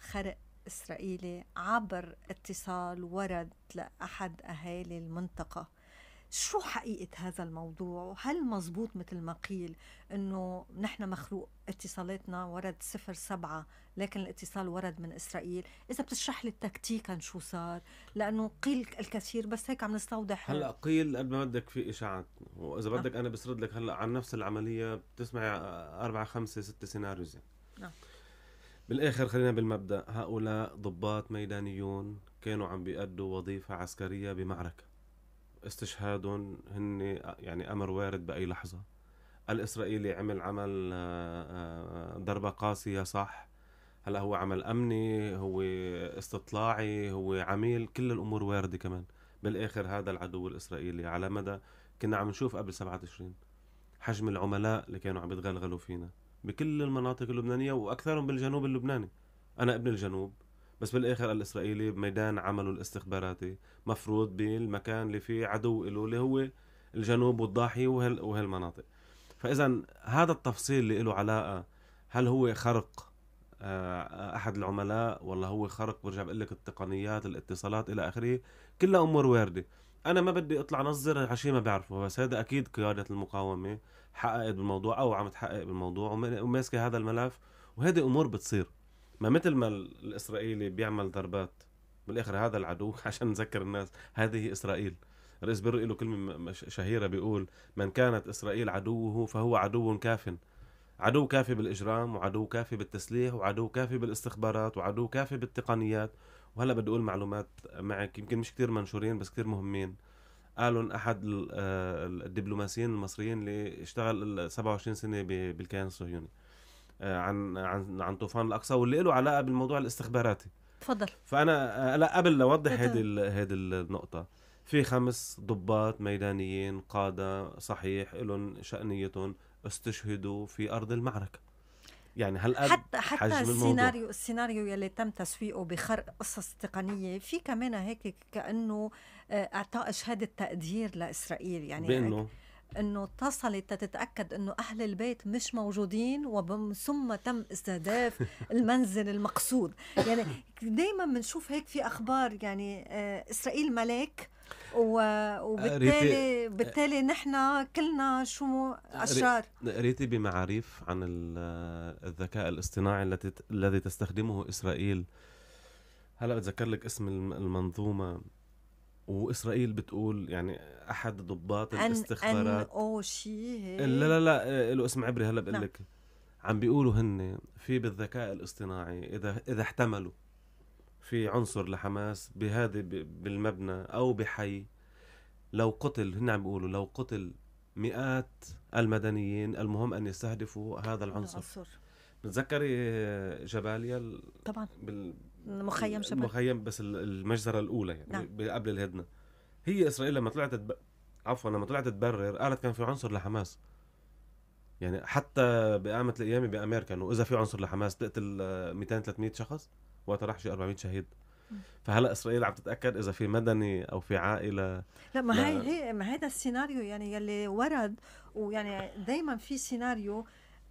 A: خرق إسرائيلي عبر اتصال ورد لأحد أهالي المنطقة شو حقيقة هذا الموضوع وهل مزبوط مثل ما قيل أنه نحن مخلوق اتصالاتنا ورد صفر سبعة لكن الاتصال ورد من إسرائيل إذا بتشرح لي تكتيكا شو صار لأنه قيل الكثير بس هيك عم نستوضح هلأ
B: قيل قد ما بدك في إشاعات وإذا نعم. بدك أنا بسرد لك هلأ عن نفس العملية بتسمع أربعة خمسة ستة سيناريوز يعني. نعم بالاخر خلينا بالمبدا هؤلاء ضباط ميدانيون كانوا عم بيأدوا وظيفه عسكريه بمعركه استشهادهم هن يعني امر وارد باي لحظه الاسرائيلي عمل عمل آه، آه، ضربه قاسيه صح هلا هو عمل امني هو استطلاعي هو عميل كل الامور وارده كمان بالاخر هذا العدو الاسرائيلي على مدى كنا عم نشوف قبل 27 حجم العملاء اللي كانوا عم يتغلغلوا فينا بكل المناطق اللبنانيه واكثرهم بالجنوب اللبناني انا ابن الجنوب بس بالاخر الاسرائيلي بميدان عمله الاستخباراتي مفروض بالمكان اللي فيه عدو له اللي هو الجنوب والضاحيه وهال وهالمناطق فاذا هذا التفصيل اللي له علاقه هل هو خرق آه، احد العملاء ولا هو خرق برجع بقول لك التقنيات الاتصالات الى اخره كلها امور وارده انا ما بدي اطلع نظر على شيء ما بعرفه بس هذا اكيد قياده المقاومه حققت بالموضوع او عم تحقق بالموضوع وماسكه هذا الملف وهذه امور بتصير ما مثل ما الاسرائيلي بيعمل ضربات بالاخر هذا العدو عشان نذكر الناس هذه اسرائيل رئيس بيرو له كلمه شهيره بيقول من كانت اسرائيل عدوه فهو عدو كاف عدو كافي بالاجرام وعدو كافي بالتسليح وعدو كافي بالاستخبارات وعدو كافي بالتقنيات وهلا بدي اقول معلومات معك يمكن مش كثير منشورين بس كثير مهمين قالوا احد آه، الدبلوماسيين المصريين اللي اشتغل 27 سنه بالكيان الصهيوني آه، عن عن عن طوفان الاقصى واللي له علاقه بالموضوع الاستخباراتي تفضل فانا آه، لا قبل لوضح هذه هذه النقطه في خمس ضباط ميدانيين قاده صحيح لهم شانيتهم استشهدوا في ارض المعركه يعني هل حتى حتى السيناريو الموضوع.
A: السيناريو يلي تم تسويقه بخرق قصص تقنيه في كمان هيك كانه آه، اعطاء شهاده تقدير لاسرائيل يعني بانه انه اتصلت تتاكد انه اهل البيت مش موجودين ومن ثم تم استهداف المنزل المقصود يعني دائما بنشوف هيك في اخبار يعني آه، اسرائيل ملاك وبالتالي بالتالي نحن كلنا شو اشرار
B: قريتي بمعاريف عن الذكاء الاصطناعي الذي الذي تستخدمه اسرائيل هلا بتذكر لك اسم المنظومه واسرائيل بتقول يعني احد ضباط الاستخبارات ان
A: او شيء هيك لا لا
B: لا إيه، له اسم عبري هلا بقول نعم. لك عم بيقولوا هن في بالذكاء الاصطناعي اذا اذا احتملوا في عنصر لحماس بهذا بالمبنى او بحي لو قتل هن عم بيقولوا لو قتل مئات المدنيين المهم ان يستهدفوا هذا العنصر بتذكري إيه، جباليا طبعا
A: مخيم شبل
B: مخيم بس المجزره الاولى يعني نعم. قبل الهدنه هي اسرائيل لما طلعت تب... عفوا لما طلعت تبرر قالت كان في عنصر لحماس يعني حتى بقامه القيامه بامريكا انه اذا في عنصر لحماس تقتل 200 300 شخص وقتها راح شي 400 شهيد فهلا اسرائيل عم تتاكد اذا في مدني او في عائله لا ما هي
A: هي ما هذا السيناريو يعني يلي ورد ويعني دائما في سيناريو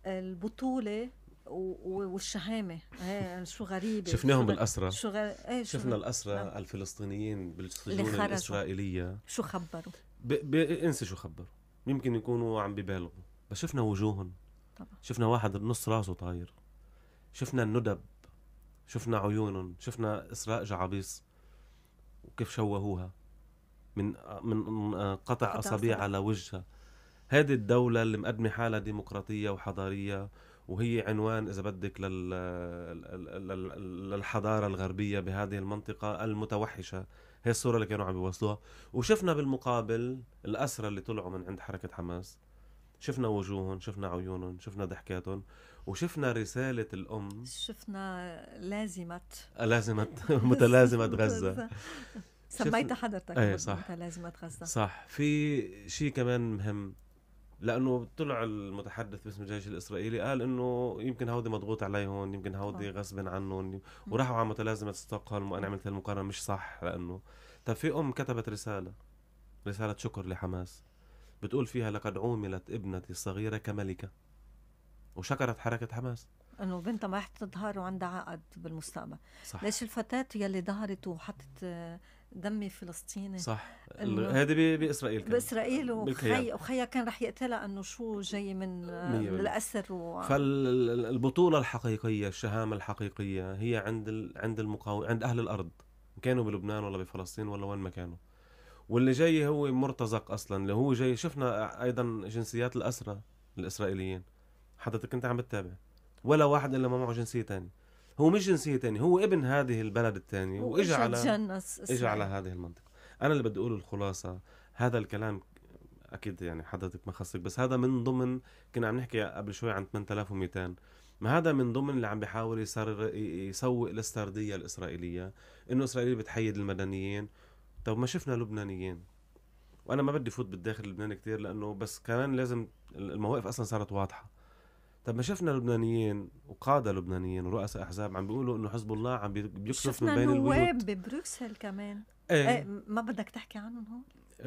A: البطوله والشهامه ايه يعني شو غريبه شفناهم بالاسرى شو غ... ايه شفنا
B: الاسرى نعم. الفلسطينيين بالسجون الاسرائيليه
A: شو خبروا
B: ب... ب... انسى شو خبروا يمكن يكونوا عم ببالغوا بس شفنا وجوههم طبعا. شفنا واحد نص راسه طاير شفنا الندب شفنا عيونهم شفنا اسراء جعابيص وكيف شوهوها من من قطع اصابيع على وجهها هذه الدولة اللي مقدمة حالها ديمقراطية وحضارية وهي عنوان اذا بدك للحضاره الغربيه بهذه المنطقه المتوحشه هي الصوره اللي كانوا عم بيوصلوها وشفنا بالمقابل الاسرى اللي طلعوا من عند حركه حماس شفنا وجوههم شفنا عيونهم شفنا ضحكاتهم وشفنا رسالة الأم
A: شفنا لازمة لازمة متلازمة غزة
B: سميتها حضرتك ايه صح متلازمة غزة صح في شيء كمان مهم لانه طلع المتحدث باسم الجيش الاسرائيلي قال انه يمكن هودي مضغوط عليهم يمكن هودي آه. غصب عنهم وراحوا على متلازمه ستوكهولم وانا عملت المقارنه مش صح لانه طب في ام كتبت رساله رساله شكر لحماس بتقول فيها لقد عوملت ابنتي الصغيره كملكه وشكرت حركه حماس
A: انه بنتها ما رح تظهر وعندها عقد بالمستقبل صح. ليش الفتاه يلي ظهرت وحطت دمي فلسطيني صح هذا باسرائيل كان باسرائيل وخي وخيا كان رح يقتلها انه شو جاي من الاسر و...
B: فالبطوله الحقيقيه الشهامه الحقيقيه هي عند ال... عند المقاوم عند اهل الارض كانوا بلبنان ولا بفلسطين ولا وين ما كانوا واللي جاي هو مرتزق اصلا اللي هو جاي شفنا ايضا جنسيات الاسرى الاسرائيليين حضرتك كنت عم بتتابع ولا واحد الا ما معه جنسيه ثانيه هو مش جنسيه تانية هو ابن هذه البلد الثانيه واجى على اجى على هذه المنطقه انا اللي بدي اقوله الخلاصه هذا الكلام اكيد يعني حضرتك ما خصك بس هذا من ضمن كنا عم نحكي قبل شوي عن 8200 ما هذا من ضمن اللي عم بيحاول يسر يسوق للسرديه الاسرائيليه انه اسرائيل بتحيد المدنيين طب ما شفنا لبنانيين وانا ما بدي فوت بالداخل اللبناني كتير لانه بس كمان لازم المواقف اصلا صارت واضحه طب ما شفنا لبنانيين وقادة لبنانيين ورؤساء أحزاب عم بيقولوا إنه حزب الله عم بيقصف من بين البيوت شفنا نواب
A: ببروكسل كمان ايه. ايه ما بدك تحكي عنهم هون؟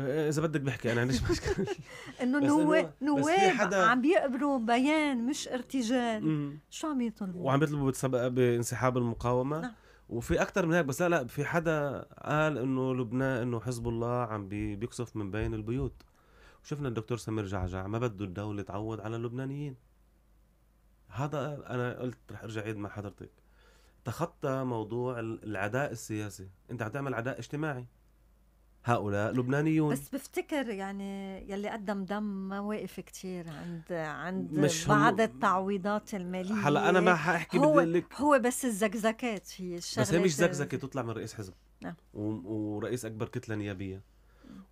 B: إيه، اذا بدك بحكي انا ليش مشكله انه نواب عم
A: بيقبلوا بيان مش ارتجال شو عم يطلبوا؟ وعم
B: يطلبوا بانسحاب المقاومه نعم. وفي اكثر من هيك بس لا لا في حدا قال انه لبنان انه حزب الله عم بي بيقصف من بين البيوت وشفنا الدكتور سمير جعجع ما بده الدوله تعوض على اللبنانيين هذا انا قلت رح ارجع عيد مع حضرتك تخطى موضوع العداء السياسي انت عم تعمل عداء اجتماعي هؤلاء لبنانيون بس
A: بفتكر يعني يلي قدم دم ما واقف كثير عند عند مش بعض هم... التعويضات الماليه هلا انا ما حاحكي هو لك هو بس الزكزكات هي الشغله بس هي مش زكزكه
B: تطلع من رئيس حزب نعم و... ورئيس اكبر كتله نيابيه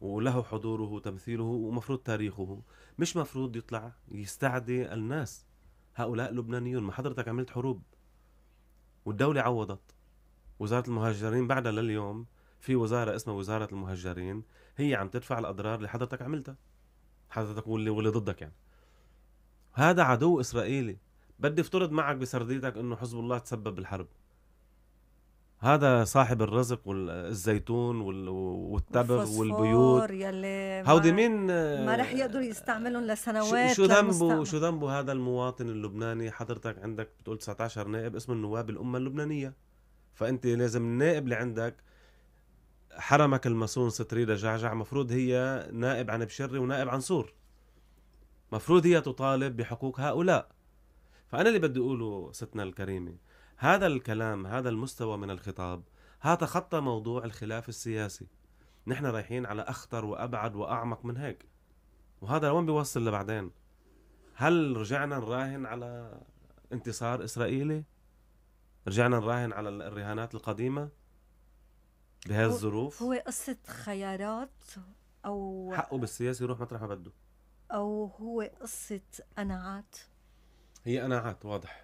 B: وله حضوره وتمثيله ومفروض تاريخه مش مفروض يطلع يستعدي الناس هؤلاء لبنانيون ما حضرتك عملت حروب والدولة عوضت وزارة المهاجرين بعدها لليوم في وزارة اسمها وزارة المهجرين هي عم تدفع الأضرار اللي حضرتك عملتها حضرتك واللي واللي ضدك يعني هذا عدو إسرائيلي بدي افترض معك بسرديتك انه حزب الله تسبب بالحرب هذا صاحب الرزق والزيتون والتبغ والبيوت يلي هودي مين ما رح
A: يقدروا يستعملهم لسنوات شو ذنبه
B: شو ذنبه هذا المواطن اللبناني حضرتك عندك بتقول 19 نائب اسم النواب الامه اللبنانيه فانت لازم النائب اللي عندك حرمك المسون ستريدا جعجع مفروض هي نائب عن بشري ونائب عنصور مفروض هي تطالب بحقوق هؤلاء فانا اللي بدي اقوله ستنا الكريمه هذا الكلام هذا المستوى من الخطاب هذا خطى موضوع الخلاف السياسي نحن رايحين على أخطر وأبعد وأعمق من هيك وهذا لوين بيوصل لبعدين هل رجعنا نراهن على انتصار إسرائيلي رجعنا نراهن على الرهانات القديمة بهذه الظروف
A: هو قصة خيارات أو
B: حقه بالسياسة يروح مطرح ما بده
A: أو هو قصة قناعات
B: هي قناعات واضح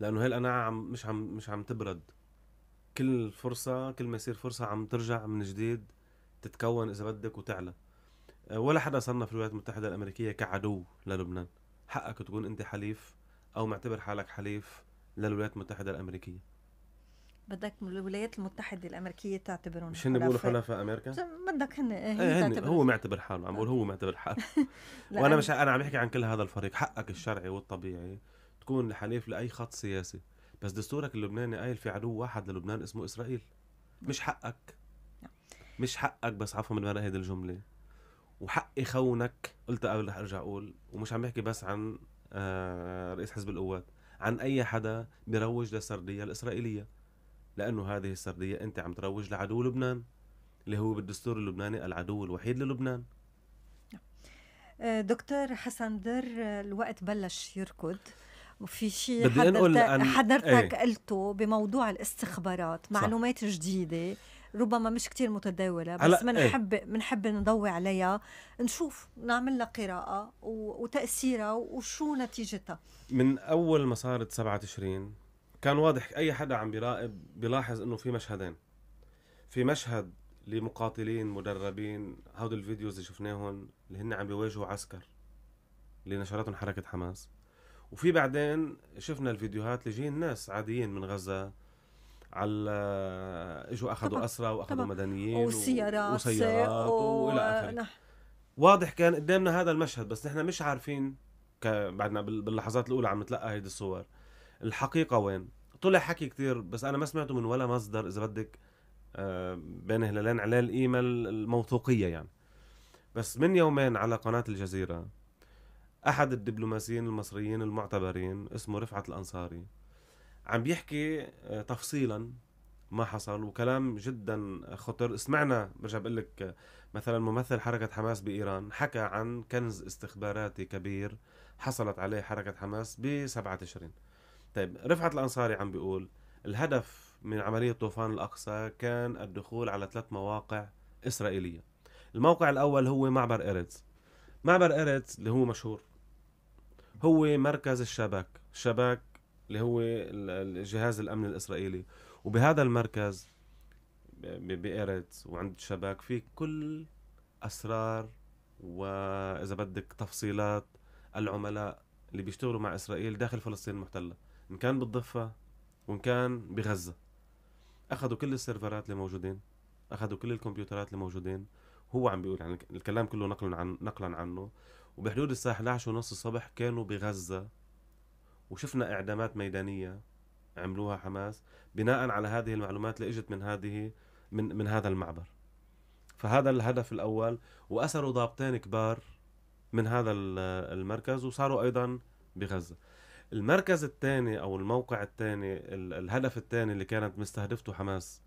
B: لانه هي القناعه عم مش عم مش عم تبرد كل فرصه كل ما يصير فرصه عم ترجع من جديد تتكون اذا بدك وتعلى آه، ولا حدا صنف الولايات المتحده الامريكيه كعدو للبنان حقك تكون انت حليف او معتبر حالك حليف للولايات المتحده الامريكيه
A: بدك الولايات المتحده الامريكيه تعتبرهم مش هن بيقولوا حلفاء امريكا؟ بدك هن هي إيه، هو
B: معتبر حاله عم بقول هو معتبر حاله
A: وانا مش
B: انا عم بحكي عن كل هذا الفريق حقك الشرعي والطبيعي تكون الحليف لاي خط سياسي بس دستورك اللبناني قايل في عدو واحد للبنان اسمه اسرائيل مش حقك مش حقك بس عفوا من وراء هيدي الجمله وحقي خونك قلت قبل رح ارجع اقول ومش عم بحكي بس عن آه، رئيس حزب القوات عن اي حدا بيروج للسرديه الاسرائيليه لانه هذه السرديه انت عم تروج لعدو لبنان اللي هو بالدستور اللبناني العدو الوحيد للبنان
A: نعم. آه، دكتور حسن در آه، الوقت بلش يركض وفي شيء حضرتك, عن... حضرتك ايه؟ قلته بموضوع الاستخبارات معلومات صح. جديده ربما مش كتير متداوله بس بنحب ايه؟ بنحب نضوي عليها نشوف نعمل لها قراءه وتاثيرها وشو نتيجتها
B: من اول ما صارت 7 تشرين كان واضح اي حدا عم بيراقب بيلاحظ انه في مشهدين في مشهد لمقاتلين مدربين هدول الفيديوز اللي شفناهم اللي هن عم بيواجهوا عسكر اللي نشرتهم حركه حماس وفي بعدين شفنا الفيديوهات جايين ناس عاديين من غزه على اجوا اخذوا اسرى واخذوا طبعا. مدنيين وسيارات وسيارات و... والى اخره واضح كان قدامنا هذا المشهد بس نحن مش عارفين ك... بعدنا باللحظات الاولى عم نتلقى هيدي الصور الحقيقه وين طلع حكي كثير بس انا ما سمعته من ولا مصدر اذا بدك آه، بين هلالين عليه القيمه الموثوقيه يعني بس من يومين على قناه الجزيره احد الدبلوماسيين المصريين المعتبرين اسمه رفعت الانصاري عم بيحكي آه، تفصيلا ما حصل وكلام جدا خطر سمعنا برجع بقول لك آه، مثلا ممثل حركه حماس بايران حكى عن كنز استخباراتي كبير حصلت عليه حركه حماس ب 7 تشرين طيب رفعت الانصاري عم بيقول الهدف من عمليه طوفان الاقصى كان الدخول على ثلاث مواقع اسرائيليه الموقع الاول هو معبر اريتز معبر اريتز اللي هو مشهور هو مركز الشبك الشباك اللي هو الجهاز الامن الاسرائيلي وبهذا المركز بإيرتس وعند الشباك في كل اسرار واذا بدك تفصيلات العملاء اللي بيشتغلوا مع اسرائيل داخل فلسطين المحتله ان كان بالضفه وان كان بغزه اخذوا كل السيرفرات اللي موجودين اخذوا كل الكمبيوترات اللي موجودين هو عم بيقول يعني الكلام كله نقلا عن نقلا عنه وبحدود الساعة 11 ونص الصبح كانوا بغزة وشفنا إعدامات ميدانية عملوها حماس بناء على هذه المعلومات اللي اجت من هذه من من هذا المعبر فهذا الهدف الاول واسروا ضابطين كبار من هذا المركز وصاروا ايضا بغزه المركز الثاني او الموقع الثاني الهدف الثاني اللي كانت مستهدفته حماس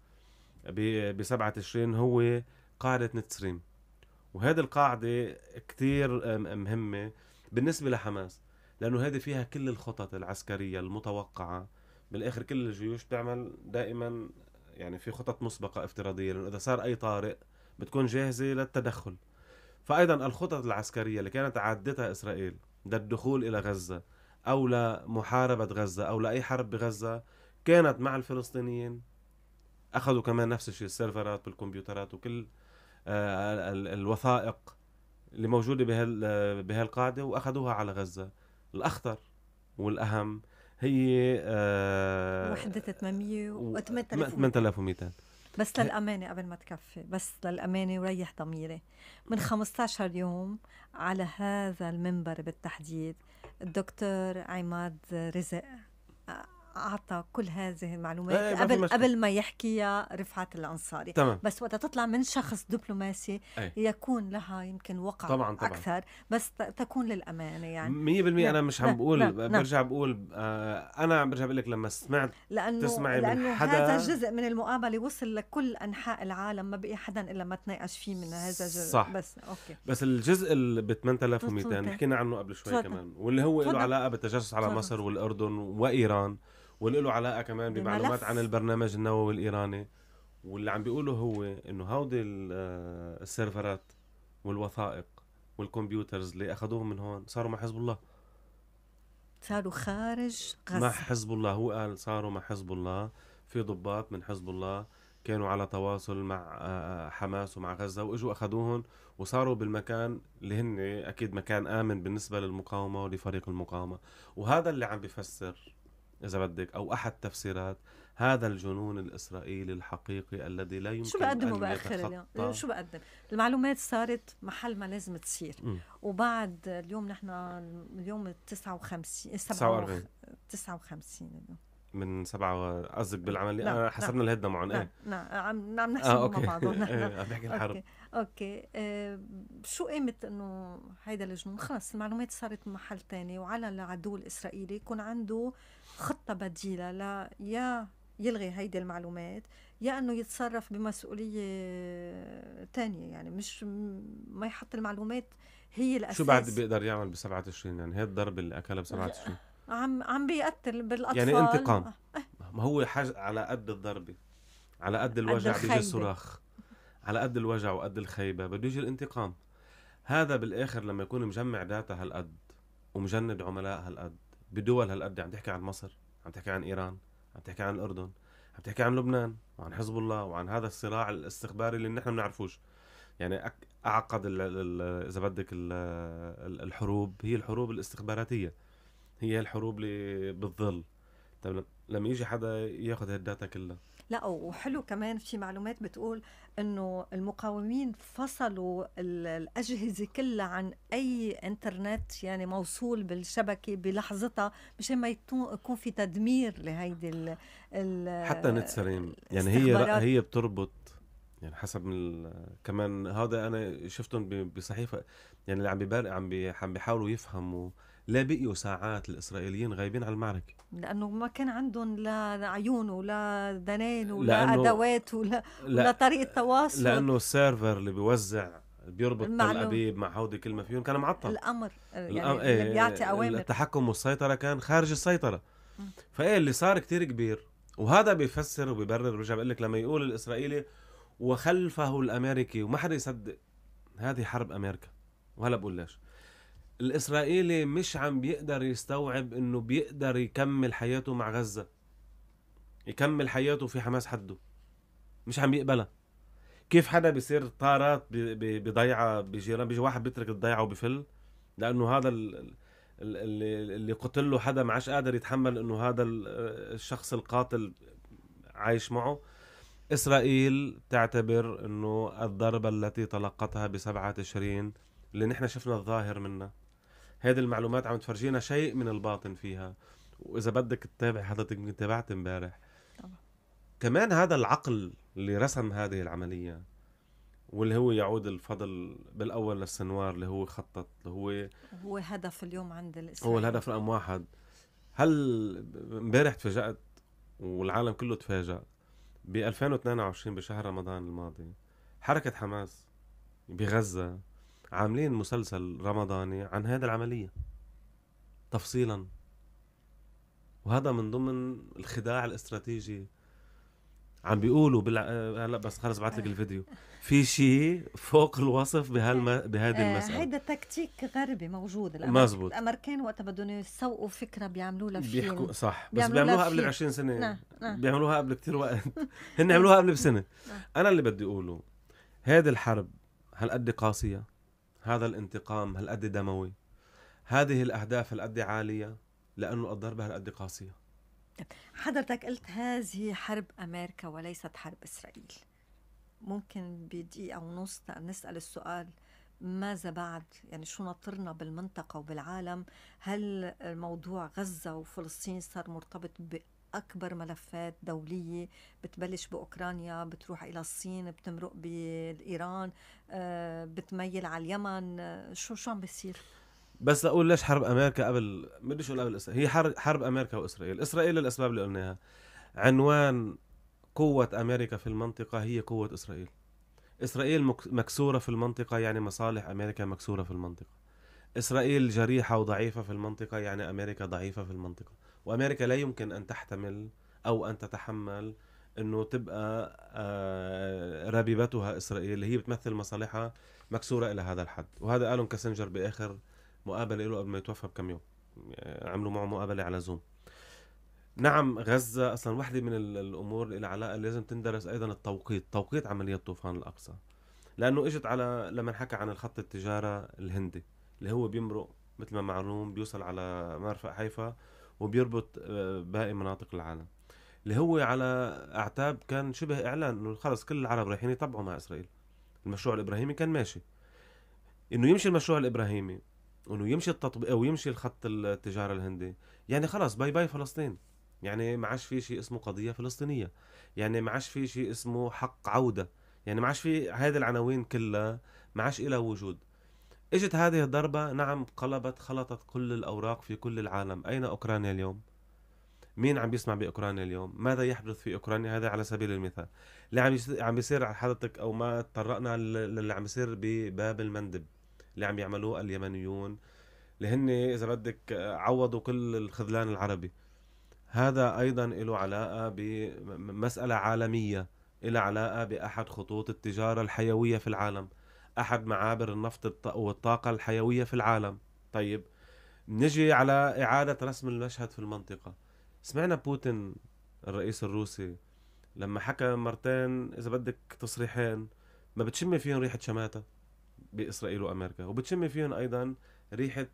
B: ب 7 تشرين هو قاعده نتسريم وهذه القاعدة كتير آه، مهمة بالنسبة لحماس لأنه هذه فيها كل الخطط العسكرية المتوقعة بالآخر كل الجيوش تعمل دائما يعني في خطط مسبقة افتراضية لأنه إذا صار أي طارئ بتكون جاهزة للتدخل فأيضا الخطط العسكرية اللي كانت عادتها إسرائيل للدخول إلى غزة أو لمحاربة غزة أو لأي حرب بغزة كانت مع الفلسطينيين أخذوا كمان نفس الشيء السيرفرات والكمبيوترات وكل آه، الوثائق اللي موجوده بهال بهالقاعده واخذوها على غزه الاخطر والاهم هي آه، وحده 800 و 8200
A: بس للامانه قبل ما تكفي بس للامانه وريح ضميري من 15 يوم على هذا المنبر بالتحديد الدكتور عماد رزق اعطى كل هذه المعلومات إيه، قبل قبل ما يحكيها رفعت الانصاري تمام. بس وقت تطلع من شخص دبلوماسي أي. يكون لها يمكن وقع طبعا طبعا. اكثر بس تكون للامانه يعني 100% لا. نعم، انا مش عم بقول نعم، نعم. برجع
B: بقول آه انا عم برجع بقول لك لما سمعت لأنه تسمعي لأنه من حدا هذا
A: جزء من المقابله وصل لكل انحاء العالم ما بقي حدا الا ما تناقش فيه من هذا الجزء صح. بس اوكي بس
B: الجزء اللي ب 8200 حكينا عنه قبل شوي كمان واللي هو له علاقه بالتجسس على مصر والاردن وايران وله علاقه كمان بمعلومات عن البرنامج النووي الايراني واللي عم بيقوله هو انه هودي آه، السيرفرات والوثائق والكمبيوترز اللي اخذوهم من هون صاروا مع حزب الله
A: صاروا خارج غزه مع
B: حزب الله هو قال صاروا مع حزب الله في ضباط من حزب الله كانوا على تواصل مع آه، آه، حماس ومع غزة وإجوا أخذوهم وصاروا بالمكان اللي هن أكيد مكان آمن بالنسبة للمقاومة ولفريق المقاومة وهذا اللي عم بفسر إذا بدك أو أحد تفسيرات هذا الجنون الإسرائيلي الحقيقي الذي لا يمكن شو بقدمه بآخر اليوم؟ شو
A: بقدم؟ المعلومات صارت محل ما لازم تصير م. وبعد اليوم نحن اليوم 59 47 59 اليوم
B: من سبعة قصدك بالعمل نعم، انا آه، نعم. حسبنا الهدنة معهم ايه نعم, نعم، آه، إيه، عم نحسب مع بعضهم عم بحكي الحرب
A: اوكي أه شو قيمه انه هيدا الجنون خلص المعلومات صارت من محل تاني وعلى العدو الاسرائيلي يكون عنده خطه بديله لا يا يلغي هيدي المعلومات يا انه يتصرف بمسؤوليه تانية يعني مش ما يحط المعلومات هي الاساس شو بعد
B: بيقدر يعمل ب 27 يعني هي الضرب اللي اكلها ب 27
A: عم عم بيقتل بالاطفال يعني انتقام
B: آه. ما هو حاجه على قد الضربه على قد الوجع بيجي الصراخ على قد الوجع وقد الخيبه بده يجي الانتقام هذا بالاخر لما يكون مجمع داتا هالقد ومجند عملاء هالقد بدول هالقد عم تحكي عن مصر عم تحكي عن ايران عم تحكي عن الاردن عم تحكي عن لبنان وعن حزب الله وعن هذا الصراع الاستخباري اللي نحن ما بنعرفوش يعني اعقد اذا بدك الحروب هي الحروب الاستخباراتيه هي الحروب اللي بالظل طيب لما يجي حدا ياخذ هالداتا كلها
A: لا وحلو كمان في معلومات بتقول انه المقاومين فصلوا الاجهزه كلها عن اي انترنت يعني موصول بالشبكه بلحظتها مشان ما يكون في تدمير لهيدي ال حتى نت
B: سليم يعني هي هي بتربط يعني حسب كمان هذا انا شفتهم بصحيفه يعني اللي عم عم عم بيحاولوا يفهموا لا بقيوا ساعات الاسرائيليين غايبين على المعركه
A: لانه ما كان عندهم لا عيون ولا دنان ولا ادوات ولا, ولا طريقه تواصل لانه
B: السيرفر اللي بيوزع بيربط تل ابيب مع هودي كل ما فيهم كان معطل
A: الامر يعني الأم... إيه، اللي بيعطي اوامر
B: التحكم والسيطره كان خارج السيطره فايه اللي صار كتير كبير وهذا بيفسر وبيبرر برجع بقول لك لما يقول الاسرائيلي وخلفه الامريكي وما حدا يصدق هذه حرب امريكا وهلا بقول ليش الاسرائيلي مش عم بيقدر يستوعب انه بيقدر يكمل حياته مع غزه يكمل حياته في حماس حده مش عم يقبلها كيف حدا بيصير طارات بضيعه بجيران بيجي واحد بيترك الضيعه وبفل لانه هذا اللي اللي قتل له حدا ما قادر يتحمل انه هذا الشخص القاتل عايش معه اسرائيل تعتبر انه الضربه التي تلقتها بسبعه تشرين اللي نحن شفنا الظاهر منها هذه المعلومات عم تفرجينا شيء من الباطن فيها واذا بدك تتابع حضرتك يمكن تابعت امبارح كمان هذا العقل اللي رسم هذه العمليه واللي هو يعود الفضل بالاول للسنوار اللي هو خطط اللي هو
A: هو هدف اليوم عند الاسلام هو الهدف
B: رقم واحد هل امبارح تفاجات والعالم كله تفاجأ ب 2022 بشهر رمضان الماضي حركة حماس بغزة عاملين مسلسل رمضاني عن هذا العملية تفصيلا وهذا من ضمن الخداع الاستراتيجي عم بيقولوا بلع... هلا آه، بس خلص بعت لك آه. الفيديو في شيء فوق الوصف بهالم... آه، بهذه المساله هيدا
A: تكتيك غربي موجود الأمر... مزبوط الامريكان وقت بدهم يسوقوا فكره بيعملوا لها فيلم بيحكوا صح بس بيعملوها قبل 20 سنه نعم. نعم.
B: بيعملوها قبل كثير وقت هن عملوها قبل بسنه نعم. انا اللي بدي اقوله هذه الحرب هالقد قاسيه هذا الانتقام هالقد دموي هذه الأهداف هالقد عالية لأنه الضربة هالقد قاسية
A: طيب، حضرتك قلت هذه حرب أمريكا وليست حرب إسرائيل ممكن بدقيقة ونص نسأل السؤال ماذا بعد يعني شو ناطرنا بالمنطقة وبالعالم هل موضوع غزة وفلسطين صار مرتبط أكبر ملفات دولية بتبلش بأوكرانيا بتروح إلى الصين بتمرق بإيران آه، بتميل على اليمن شو شو عم بيصير؟
B: بس اقول ليش حرب امريكا قبل بديش اقول قبل اسرائيل هي حرب حرب امريكا واسرائيل اسرائيل للاسباب اللي قلناها عنوان قوة امريكا في المنطقة هي قوة اسرائيل اسرائيل مكسورة في المنطقة يعني مصالح امريكا مكسورة في المنطقة اسرائيل جريحة وضعيفة في المنطقة يعني امريكا ضعيفة في المنطقة وامريكا لا يمكن ان تحتمل او ان تتحمل انه تبقى آه، ربيبتها اسرائيل اللي هي بتمثل مصالحها مكسوره الى هذا الحد وهذا قالهم كاسنجر باخر مقابله له قبل ما يتوفى بكم يوم يعني عملوا معه مقابله على زوم نعم غزة أصلا واحدة من الأمور اللي لها اللي لازم تندرس أيضا التوقيت توقيت عملية طوفان الأقصى لأنه إجت على لما حكى عن الخط التجارة الهندي اللي هو بيمرق مثل ما معلوم بيوصل على مرفق حيفا وبيربط آه، باقي مناطق العالم اللي هو على اعتاب كان شبه اعلان انه خلص كل العرب رايحين يطبعوا مع اسرائيل المشروع الابراهيمي كان ماشي انه يمشي المشروع الابراهيمي وانه يمشي التطبيق او يمشي الخط التجاره الهندي يعني خلاص باي باي فلسطين يعني ما عادش في شيء اسمه قضيه فلسطينيه يعني ما عادش في شيء اسمه حق عوده يعني ما عادش في هذه العناوين كلها ما عادش لها وجود اجت هذه الضربة نعم قلبت خلطت كل الأوراق في كل العالم أين أوكرانيا اليوم؟ مين عم بيسمع باوكرانيا اليوم؟ ماذا يحدث في اوكرانيا؟ هذا على سبيل المثال. اللي عم عم بيصير حضرتك او ما تطرقنا للي عم بيصير بباب المندب اللي عم يعملوه اليمنيون اللي هن اذا بدك عوضوا كل الخذلان العربي. هذا ايضا له علاقه بمساله عالميه، إلى علاقه باحد خطوط التجاره الحيويه في العالم. احد معابر النفط والطاقه الحيويه في العالم طيب نجي على اعاده رسم المشهد في المنطقه سمعنا بوتين الرئيس الروسي لما حكى مرتين اذا بدك تصريحين ما بتشمي فيهم ريحه شماته باسرائيل وامريكا وبتشمي فيهم ايضا ريحه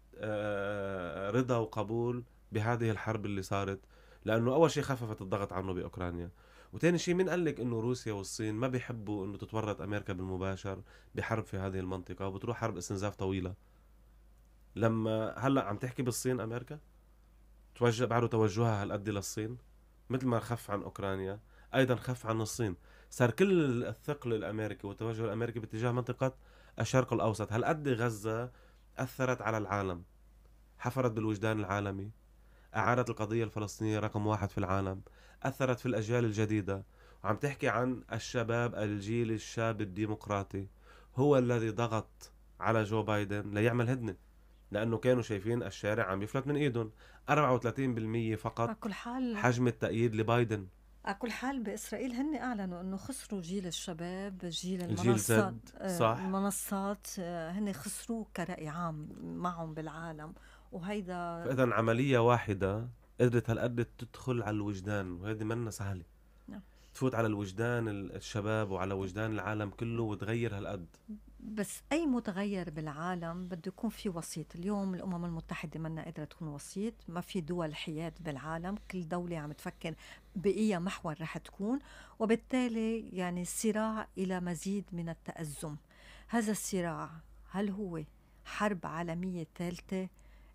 B: رضا وقبول بهذه الحرب اللي صارت لانه اول شيء خففت الضغط عنه باوكرانيا وتاني شيء مين قال لك انه روسيا والصين ما بيحبوا انه تتورط امريكا بالمباشر بحرب في هذه المنطقه وبتروح حرب استنزاف طويله لما هلا عم تحكي بالصين امريكا توجه بعده توجهها هالقد للصين مثل ما خف عن اوكرانيا ايضا خف عن الصين صار كل الثقل الامريكي والتوجه الامريكي باتجاه منطقه الشرق الاوسط هالقد غزه اثرت على العالم حفرت بالوجدان العالمي أعادت القضية الفلسطينية رقم واحد في العالم أثرت في الأجيال الجديدة وعم تحكي عن الشباب الجيل الشاب الديمقراطي هو الذي ضغط على جو بايدن ليعمل هدنه لانه كانوا شايفين الشارع عم يفلت من ايدهم 34% فقط كل حال حجم التأييد لبايدن
A: على كل حال باسرائيل هن اعلنوا انه خسروا جيل الشباب جيل المنصات جيل صح آه، المنصات آه، هن خسروه كرأي عام معهم بالعالم وهيدا فاذا
B: عمليه واحده قدرت هالقد تدخل على الوجدان وهذه منا سهله نعم. تفوت على الوجدان الشباب وعلى وجدان العالم كله وتغير هالقد
A: بس اي متغير بالعالم بده يكون في وسيط اليوم الامم المتحده منا قادره تكون وسيط ما في دول حياد بالعالم كل دوله عم تفكر باي محور رح تكون وبالتالي يعني الصراع الى مزيد من التازم هذا الصراع هل هو حرب عالميه ثالثه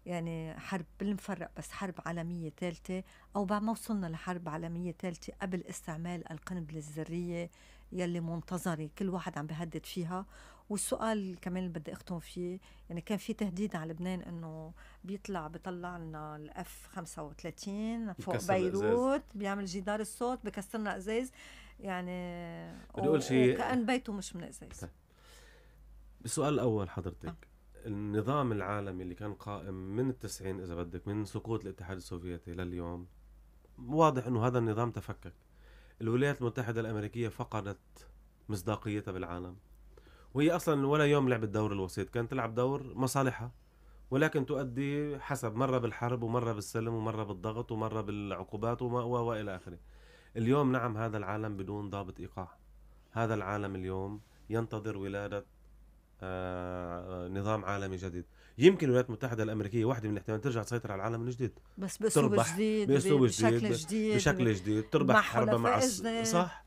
A: يعني حرب بالمفرق بس حرب عالمية ثالثة أو بعد ما وصلنا لحرب عالمية ثالثة قبل استعمال القنبلة الذرية يلي منتظرة كل واحد عم بهدد فيها والسؤال كمان اللي بدي أختم فيه يعني كان في تهديد على لبنان إنه بيطلع بيطلع لنا الأف 35 فوق بيروت بيعمل جدار الصوت بكسرنا إزاز يعني بدي أقول شيء كأن بيته مش من إزاز
B: السؤال طيب. الأول حضرتك أه. النظام العالمي اللي كان قائم من التسعين إذا بدك من سقوط الاتحاد السوفيتي لليوم واضح أنه هذا النظام تفكك الولايات المتحدة الأمريكية فقدت مصداقيتها بالعالم وهي أصلا ولا يوم لعبت دور الوسيط كانت تلعب دور مصالحها ولكن تؤدي حسب مرة بالحرب ومرة بالسلم ومرة بالضغط ومرة بالعقوبات وإلى آخره اليوم نعم هذا العالم بدون ضابط إيقاع هذا العالم اليوم ينتظر ولادة آه، نظام عالمي جديد يمكن الولايات المتحده الامريكيه واحده من الاحتمالات ترجع تسيطر على العالم من جديد بس باسلوب جديد باسلوب جديد بشكل جديد بشكل جديد تربح حربها مع صح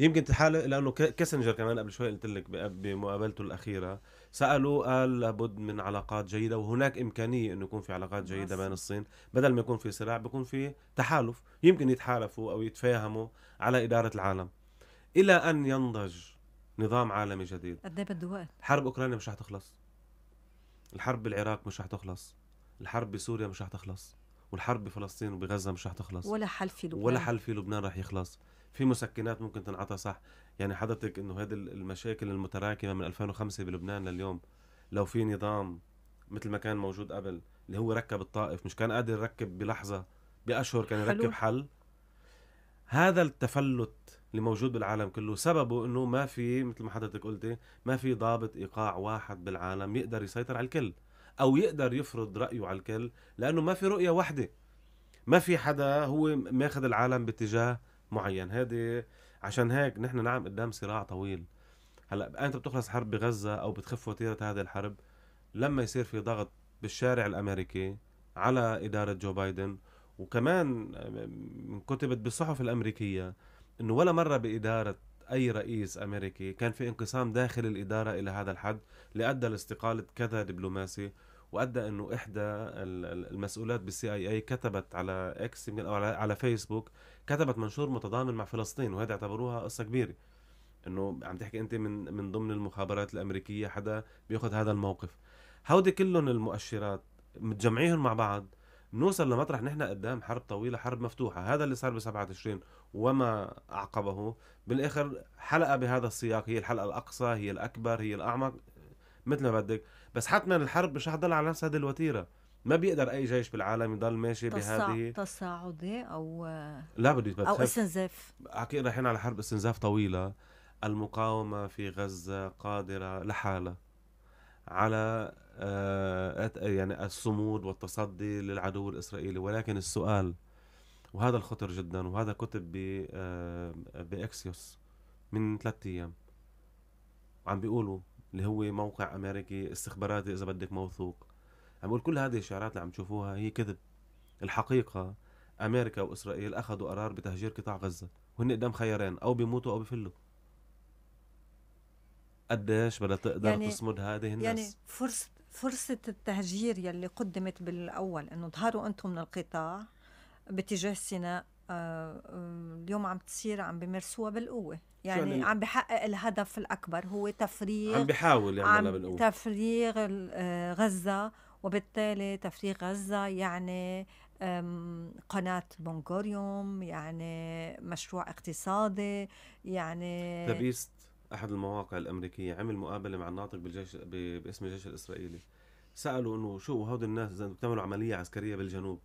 B: يمكن تحال لانه كاسنجر كمان قبل شوي قلت لك بمقابلته الاخيره سالوا قال لابد من علاقات جيده وهناك امكانيه انه يكون في علاقات جيده بين الصين بدل ما يكون في صراع بيكون في تحالف يمكن يتحالفوا او يتفاهموا على اداره العالم الى ان ينضج نظام عالمي جديد
A: قد ايه بده وقت؟
B: حرب اوكرانيا مش رح تخلص الحرب بالعراق مش رح تخلص الحرب بسوريا مش رح تخلص والحرب بفلسطين وبغزه مش رح تخلص ولا حل في لبنان ولا حل في لبنان رح يخلص في مسكنات ممكن تنعطى صح يعني حضرتك انه هذه المشاكل المتراكمه من 2005 بلبنان لليوم لو في نظام مثل ما كان موجود قبل اللي هو ركب الطائف مش كان قادر يركب بلحظه باشهر كان يركب حل هذا التفلت اللي موجود بالعالم كله سببه انه ما في مثل ما حضرتك قلتي ما في ضابط ايقاع واحد بالعالم يقدر يسيطر على الكل او يقدر يفرض رايه على الكل لانه ما في رؤيه واحده ما في حدا هو ماخذ العالم باتجاه معين هذه عشان هيك نحن نعم قدام صراع طويل هلا انت بتخلص حرب بغزه او بتخف وتيره هذه الحرب لما يصير في ضغط بالشارع الامريكي على اداره جو بايدن وكمان كتبت بالصحف الامريكيه انه ولا مره باداره اي رئيس امريكي كان في انقسام داخل الاداره الى هذا الحد اللي ادى لاستقاله كذا دبلوماسي وادى انه احدى المسؤولات بالسي اي اي كتبت على اكس يمكن او على فيسبوك كتبت منشور متضامن مع فلسطين وهذا اعتبروها قصه كبيره انه عم تحكي انت من من ضمن المخابرات الامريكيه حدا بياخذ هذا الموقف هودي كلهم المؤشرات متجمعيهم مع بعض نوصل لمطرح نحن قدام حرب طويله حرب مفتوحه هذا اللي صار ب 7 تشرين وما اعقبه بالاخر حلقه بهذا السياق هي الحلقه الاقصى هي الاكبر هي الاعمق مثل ما بدك بس حتما الحرب مش تضل على نفس هذه الوتيره ما بيقدر اي جيش بالعالم يضل ماشي بهذه
A: تصاعدي او
B: لا بدي او استنزاف اكيد رايحين على حرب استنزاف طويله المقاومه في غزه قادره لحالها على آه، يعني الصمود والتصدي للعدو الاسرائيلي ولكن السؤال وهذا الخطر جدا وهذا كتب باكسيوس آه، من ثلاثة ايام عم بيقولوا اللي هو موقع امريكي استخباراتي اذا بدك موثوق عم بقول كل هذه الشعارات اللي عم تشوفوها هي كذب الحقيقه امريكا واسرائيل اخذوا قرار بتهجير قطاع غزه وهن قدام خيارين او بيموتوا او بفلوا قديش بدها تقدر يعني تصمد هذه يعني الناس يعني
A: فرصة فرصة التهجير يلي قدمت بالأول إنه ظهروا أنتم من القطاع باتجاه سيناء آه، آه، اليوم عم تصير عم بمارسوها بالقوة يعني, يعني عم بحقق الهدف الأكبر هو تفريغ عم بحاول يعملها بالقوة تفريغ آه، غزة وبالتالي تفريغ غزة يعني قناة بونغوريوم يعني مشروع اقتصادي يعني تبئيس
B: احد المواقع الامريكيه عمل مقابله مع الناطق بالجيش باسم الجيش الاسرائيلي سالوا انه شو هود الناس اذا بتعملوا عمليه عسكريه بالجنوب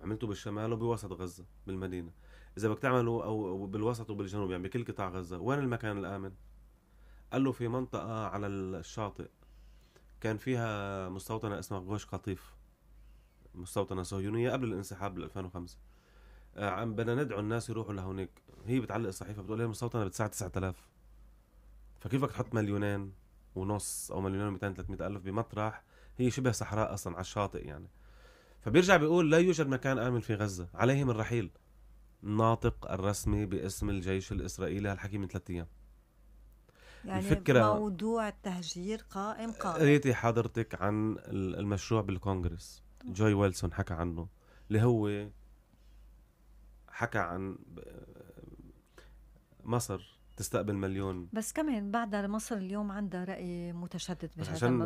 B: عملتوا بالشمال وبوسط غزه بالمدينه اذا بدك تعملوا او بالوسط وبالجنوب يعني بكل قطاع غزه وين المكان الامن قال له في منطقه على الشاطئ كان فيها مستوطنه اسمها غوش قطيف مستوطنه صهيونيه قبل الانسحاب بال 2005 آه، عم بدنا ندعو الناس يروحوا لهونيك هي بتعلق الصحيفه بتقول هي المستوطنه بتسع 9000 فكيف بدك تحط مليونين ونص او مليونين و200 300 الف بمطرح هي شبه صحراء اصلا على الشاطئ يعني فبيرجع بيقول لا يوجد مكان امن في غزه عليهم الرحيل الناطق الرسمي باسم الجيش الاسرائيلي هالحكي من ثلاث ايام يعني الفكرة
A: موضوع التهجير قائم قائم قريتي
B: حضرتك عن المشروع بالكونغرس جوي ويلسون حكى عنه اللي هو حكى عن مصر تستقبل مليون
A: بس كمان بعدها مصر اليوم عندها راي متشدد بهذا عشان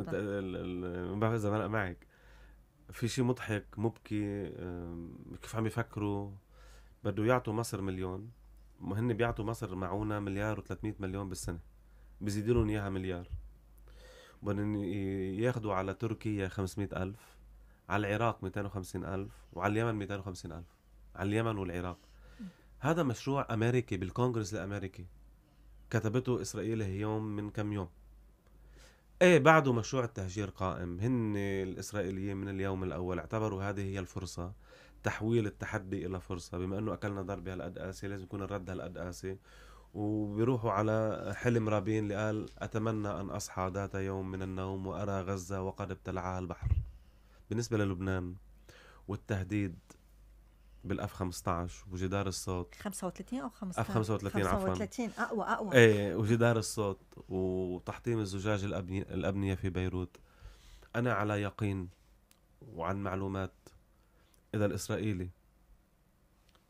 B: اذا بنق معك في شيء مضحك مبكي كيف عم يفكروا بده يعطوا مصر مليون هن بيعطوا مصر معونه مليار و300 مليون بالسنه بزيدوا لهم اياها مليار بدهم ياخذوا على تركيا 500 ألف على العراق 250 ألف وعلى اليمن 250 ألف على اليمن والعراق هذا مشروع أمريكي بالكونغرس الأمريكي كتبته إسرائيل هيوم من كم يوم ايه بعده مشروع التهجير قائم هن الإسرائيليين من اليوم الأول اعتبروا هذه هي الفرصة تحويل التحدي إلى فرصة بما أنه أكلنا ضربة هالقد قاسي لازم يكون الرد هالقد قاسي وبيروحوا على حلم رابين اللي قال أتمنى أن أصحى ذات يوم من النوم وأرى غزة وقد ابتلعها البحر بالنسبة للبنان والتهديد بالاف 15 وجدار الصوت
A: 35 او 15 اف 35 عفوا 35 اقوى اقوى ايه
B: وجدار الصوت وتحطيم الزجاج الأبني الابنيه في بيروت انا على يقين وعن معلومات اذا الاسرائيلي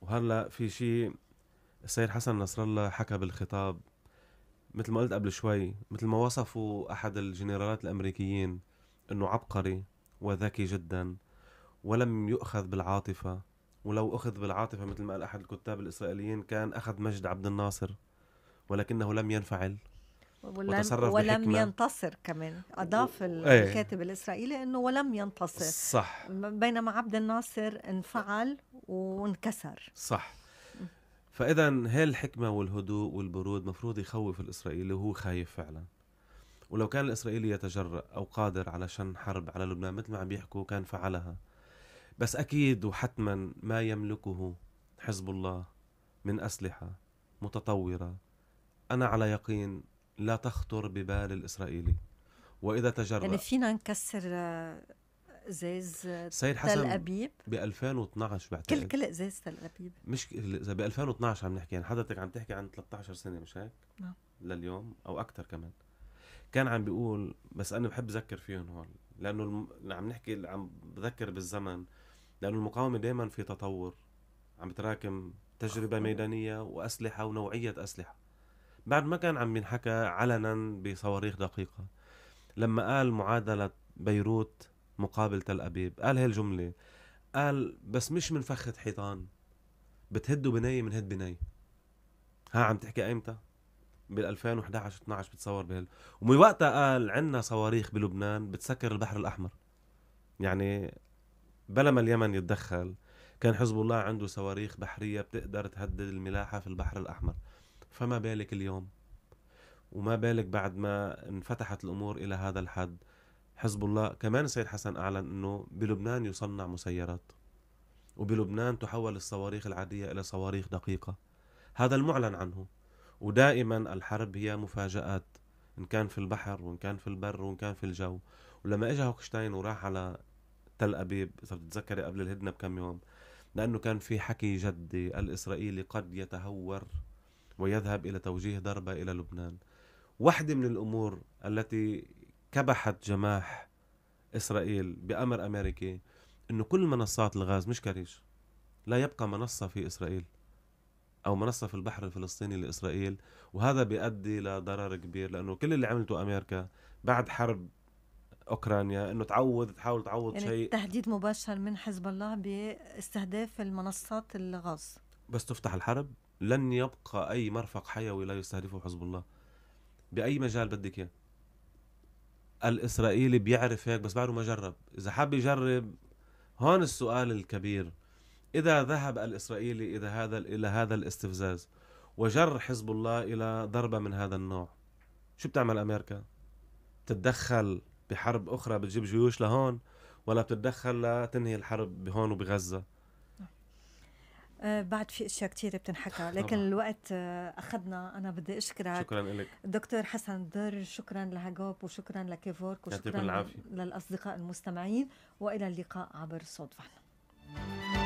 B: وهلا في شيء السيد حسن نصر الله حكى بالخطاب مثل ما قلت قبل شوي مثل ما وصفوا احد الجنرالات الامريكيين انه عبقري وذكي جدا ولم يؤخذ بالعاطفه ولو أخذ بالعاطفة مثل ما قال أحد الكتاب الإسرائيليين كان أخذ مجد عبد الناصر ولكنه لم ينفعل ولم, وتصرف ولم بحكمة.
A: ينتصر كمان أضاف إيه. الكاتب الإسرائيلي أنه ولم ينتصر صح بينما عبد الناصر انفعل وانكسر
B: صح فإذا الحكمه والهدوء والبرود مفروض يخوف الإسرائيلي وهو خايف فعلا ولو كان الإسرائيلي يتجرأ أو قادر على شن حرب على لبنان مثل ما عم بيحكوا كان فعلها بس أكيد وحتما ما يملكه حزب الله من أسلحة متطورة أنا على يقين لا تخطر ببال الإسرائيلي وإذا تجرأ يعني
A: فينا نكسر آه، ازاز آه، سيد حسن تل ابيب
B: ب 2012 بعتقد كل كل
A: ازاز تل ابيب
B: مش ب 2012 عم نحكي يعني حضرتك عم تحكي عن 13 سنه مش هيك؟ نعم لليوم او اكثر كمان كان عم بيقول بس انا بحب اذكر فيهم هون لانه عم نحكي عم بذكر بالزمن لأنه المقاومة دائما في تطور عم بتراكم تجربة ميدانية وأسلحة ونوعية أسلحة بعد ما كان عم ينحكى علنا بصواريخ دقيقة لما قال معادلة بيروت مقابل تل أبيب قال هي الجملة قال بس مش من فخة حيطان بتهدوا بناية من هد بناية ها عم تحكي ايمتى؟ بال 2011 12 بتصور بهال ومن وقتها قال عندنا صواريخ بلبنان بتسكر البحر الاحمر يعني بلا ما اليمن يتدخل كان حزب الله عنده صواريخ بحرية بتقدر تهدد الملاحة في البحر الأحمر فما بالك اليوم وما بالك بعد ما انفتحت الأمور إلى هذا الحد حزب الله كمان السيد حسن أعلن أنه بلبنان يصنع مسيرات وبلبنان تحول الصواريخ العادية إلى صواريخ دقيقة هذا المعلن عنه ودائما الحرب هي مفاجآت إن كان في البحر وإن كان في البر وإن كان في الجو ولما إجا هوكشتاين وراح على تل ابيب اذا بتتذكري قبل الهدنه بكم يوم لانه كان في حكي جدي الاسرائيلي قد يتهور ويذهب الى توجيه ضربه الى لبنان واحده من الامور التي كبحت جماح اسرائيل بامر امريكي انه كل منصات الغاز مش كريش لا يبقى منصه في اسرائيل او منصه في البحر الفلسطيني لاسرائيل وهذا بيؤدي لضرر كبير لانه كل اللي عملته امريكا بعد حرب اوكرانيا انه تعوض تحاول تعوض يعني شيء تهديد
A: مباشر من حزب الله باستهداف المنصات الغاز
B: بس تفتح الحرب لن يبقى اي مرفق حيوي لا يستهدفه حزب الله باي مجال بدك اياه الاسرائيلي بيعرف هيك بس بعده ما جرب اذا حب يجرب هون السؤال الكبير اذا ذهب الاسرائيلي اذا هذا الى هذا الاستفزاز وجر حزب الله الى ضربه من هذا النوع شو بتعمل امريكا تتدخل بحرب أخرى بتجيب جيوش لهون ولا بتتدخل لتنهي الحرب بهون وبغزة
A: أه، بعد في اشياء كثير بتنحكى لكن طبعا. الوقت أه، اخذنا انا بدي اشكرك شكرا لك دكتور حسن در شكرا لهجوب وشكرا لكيفورك وشكرا للاصدقاء المستمعين والى اللقاء عبر صوت صدفه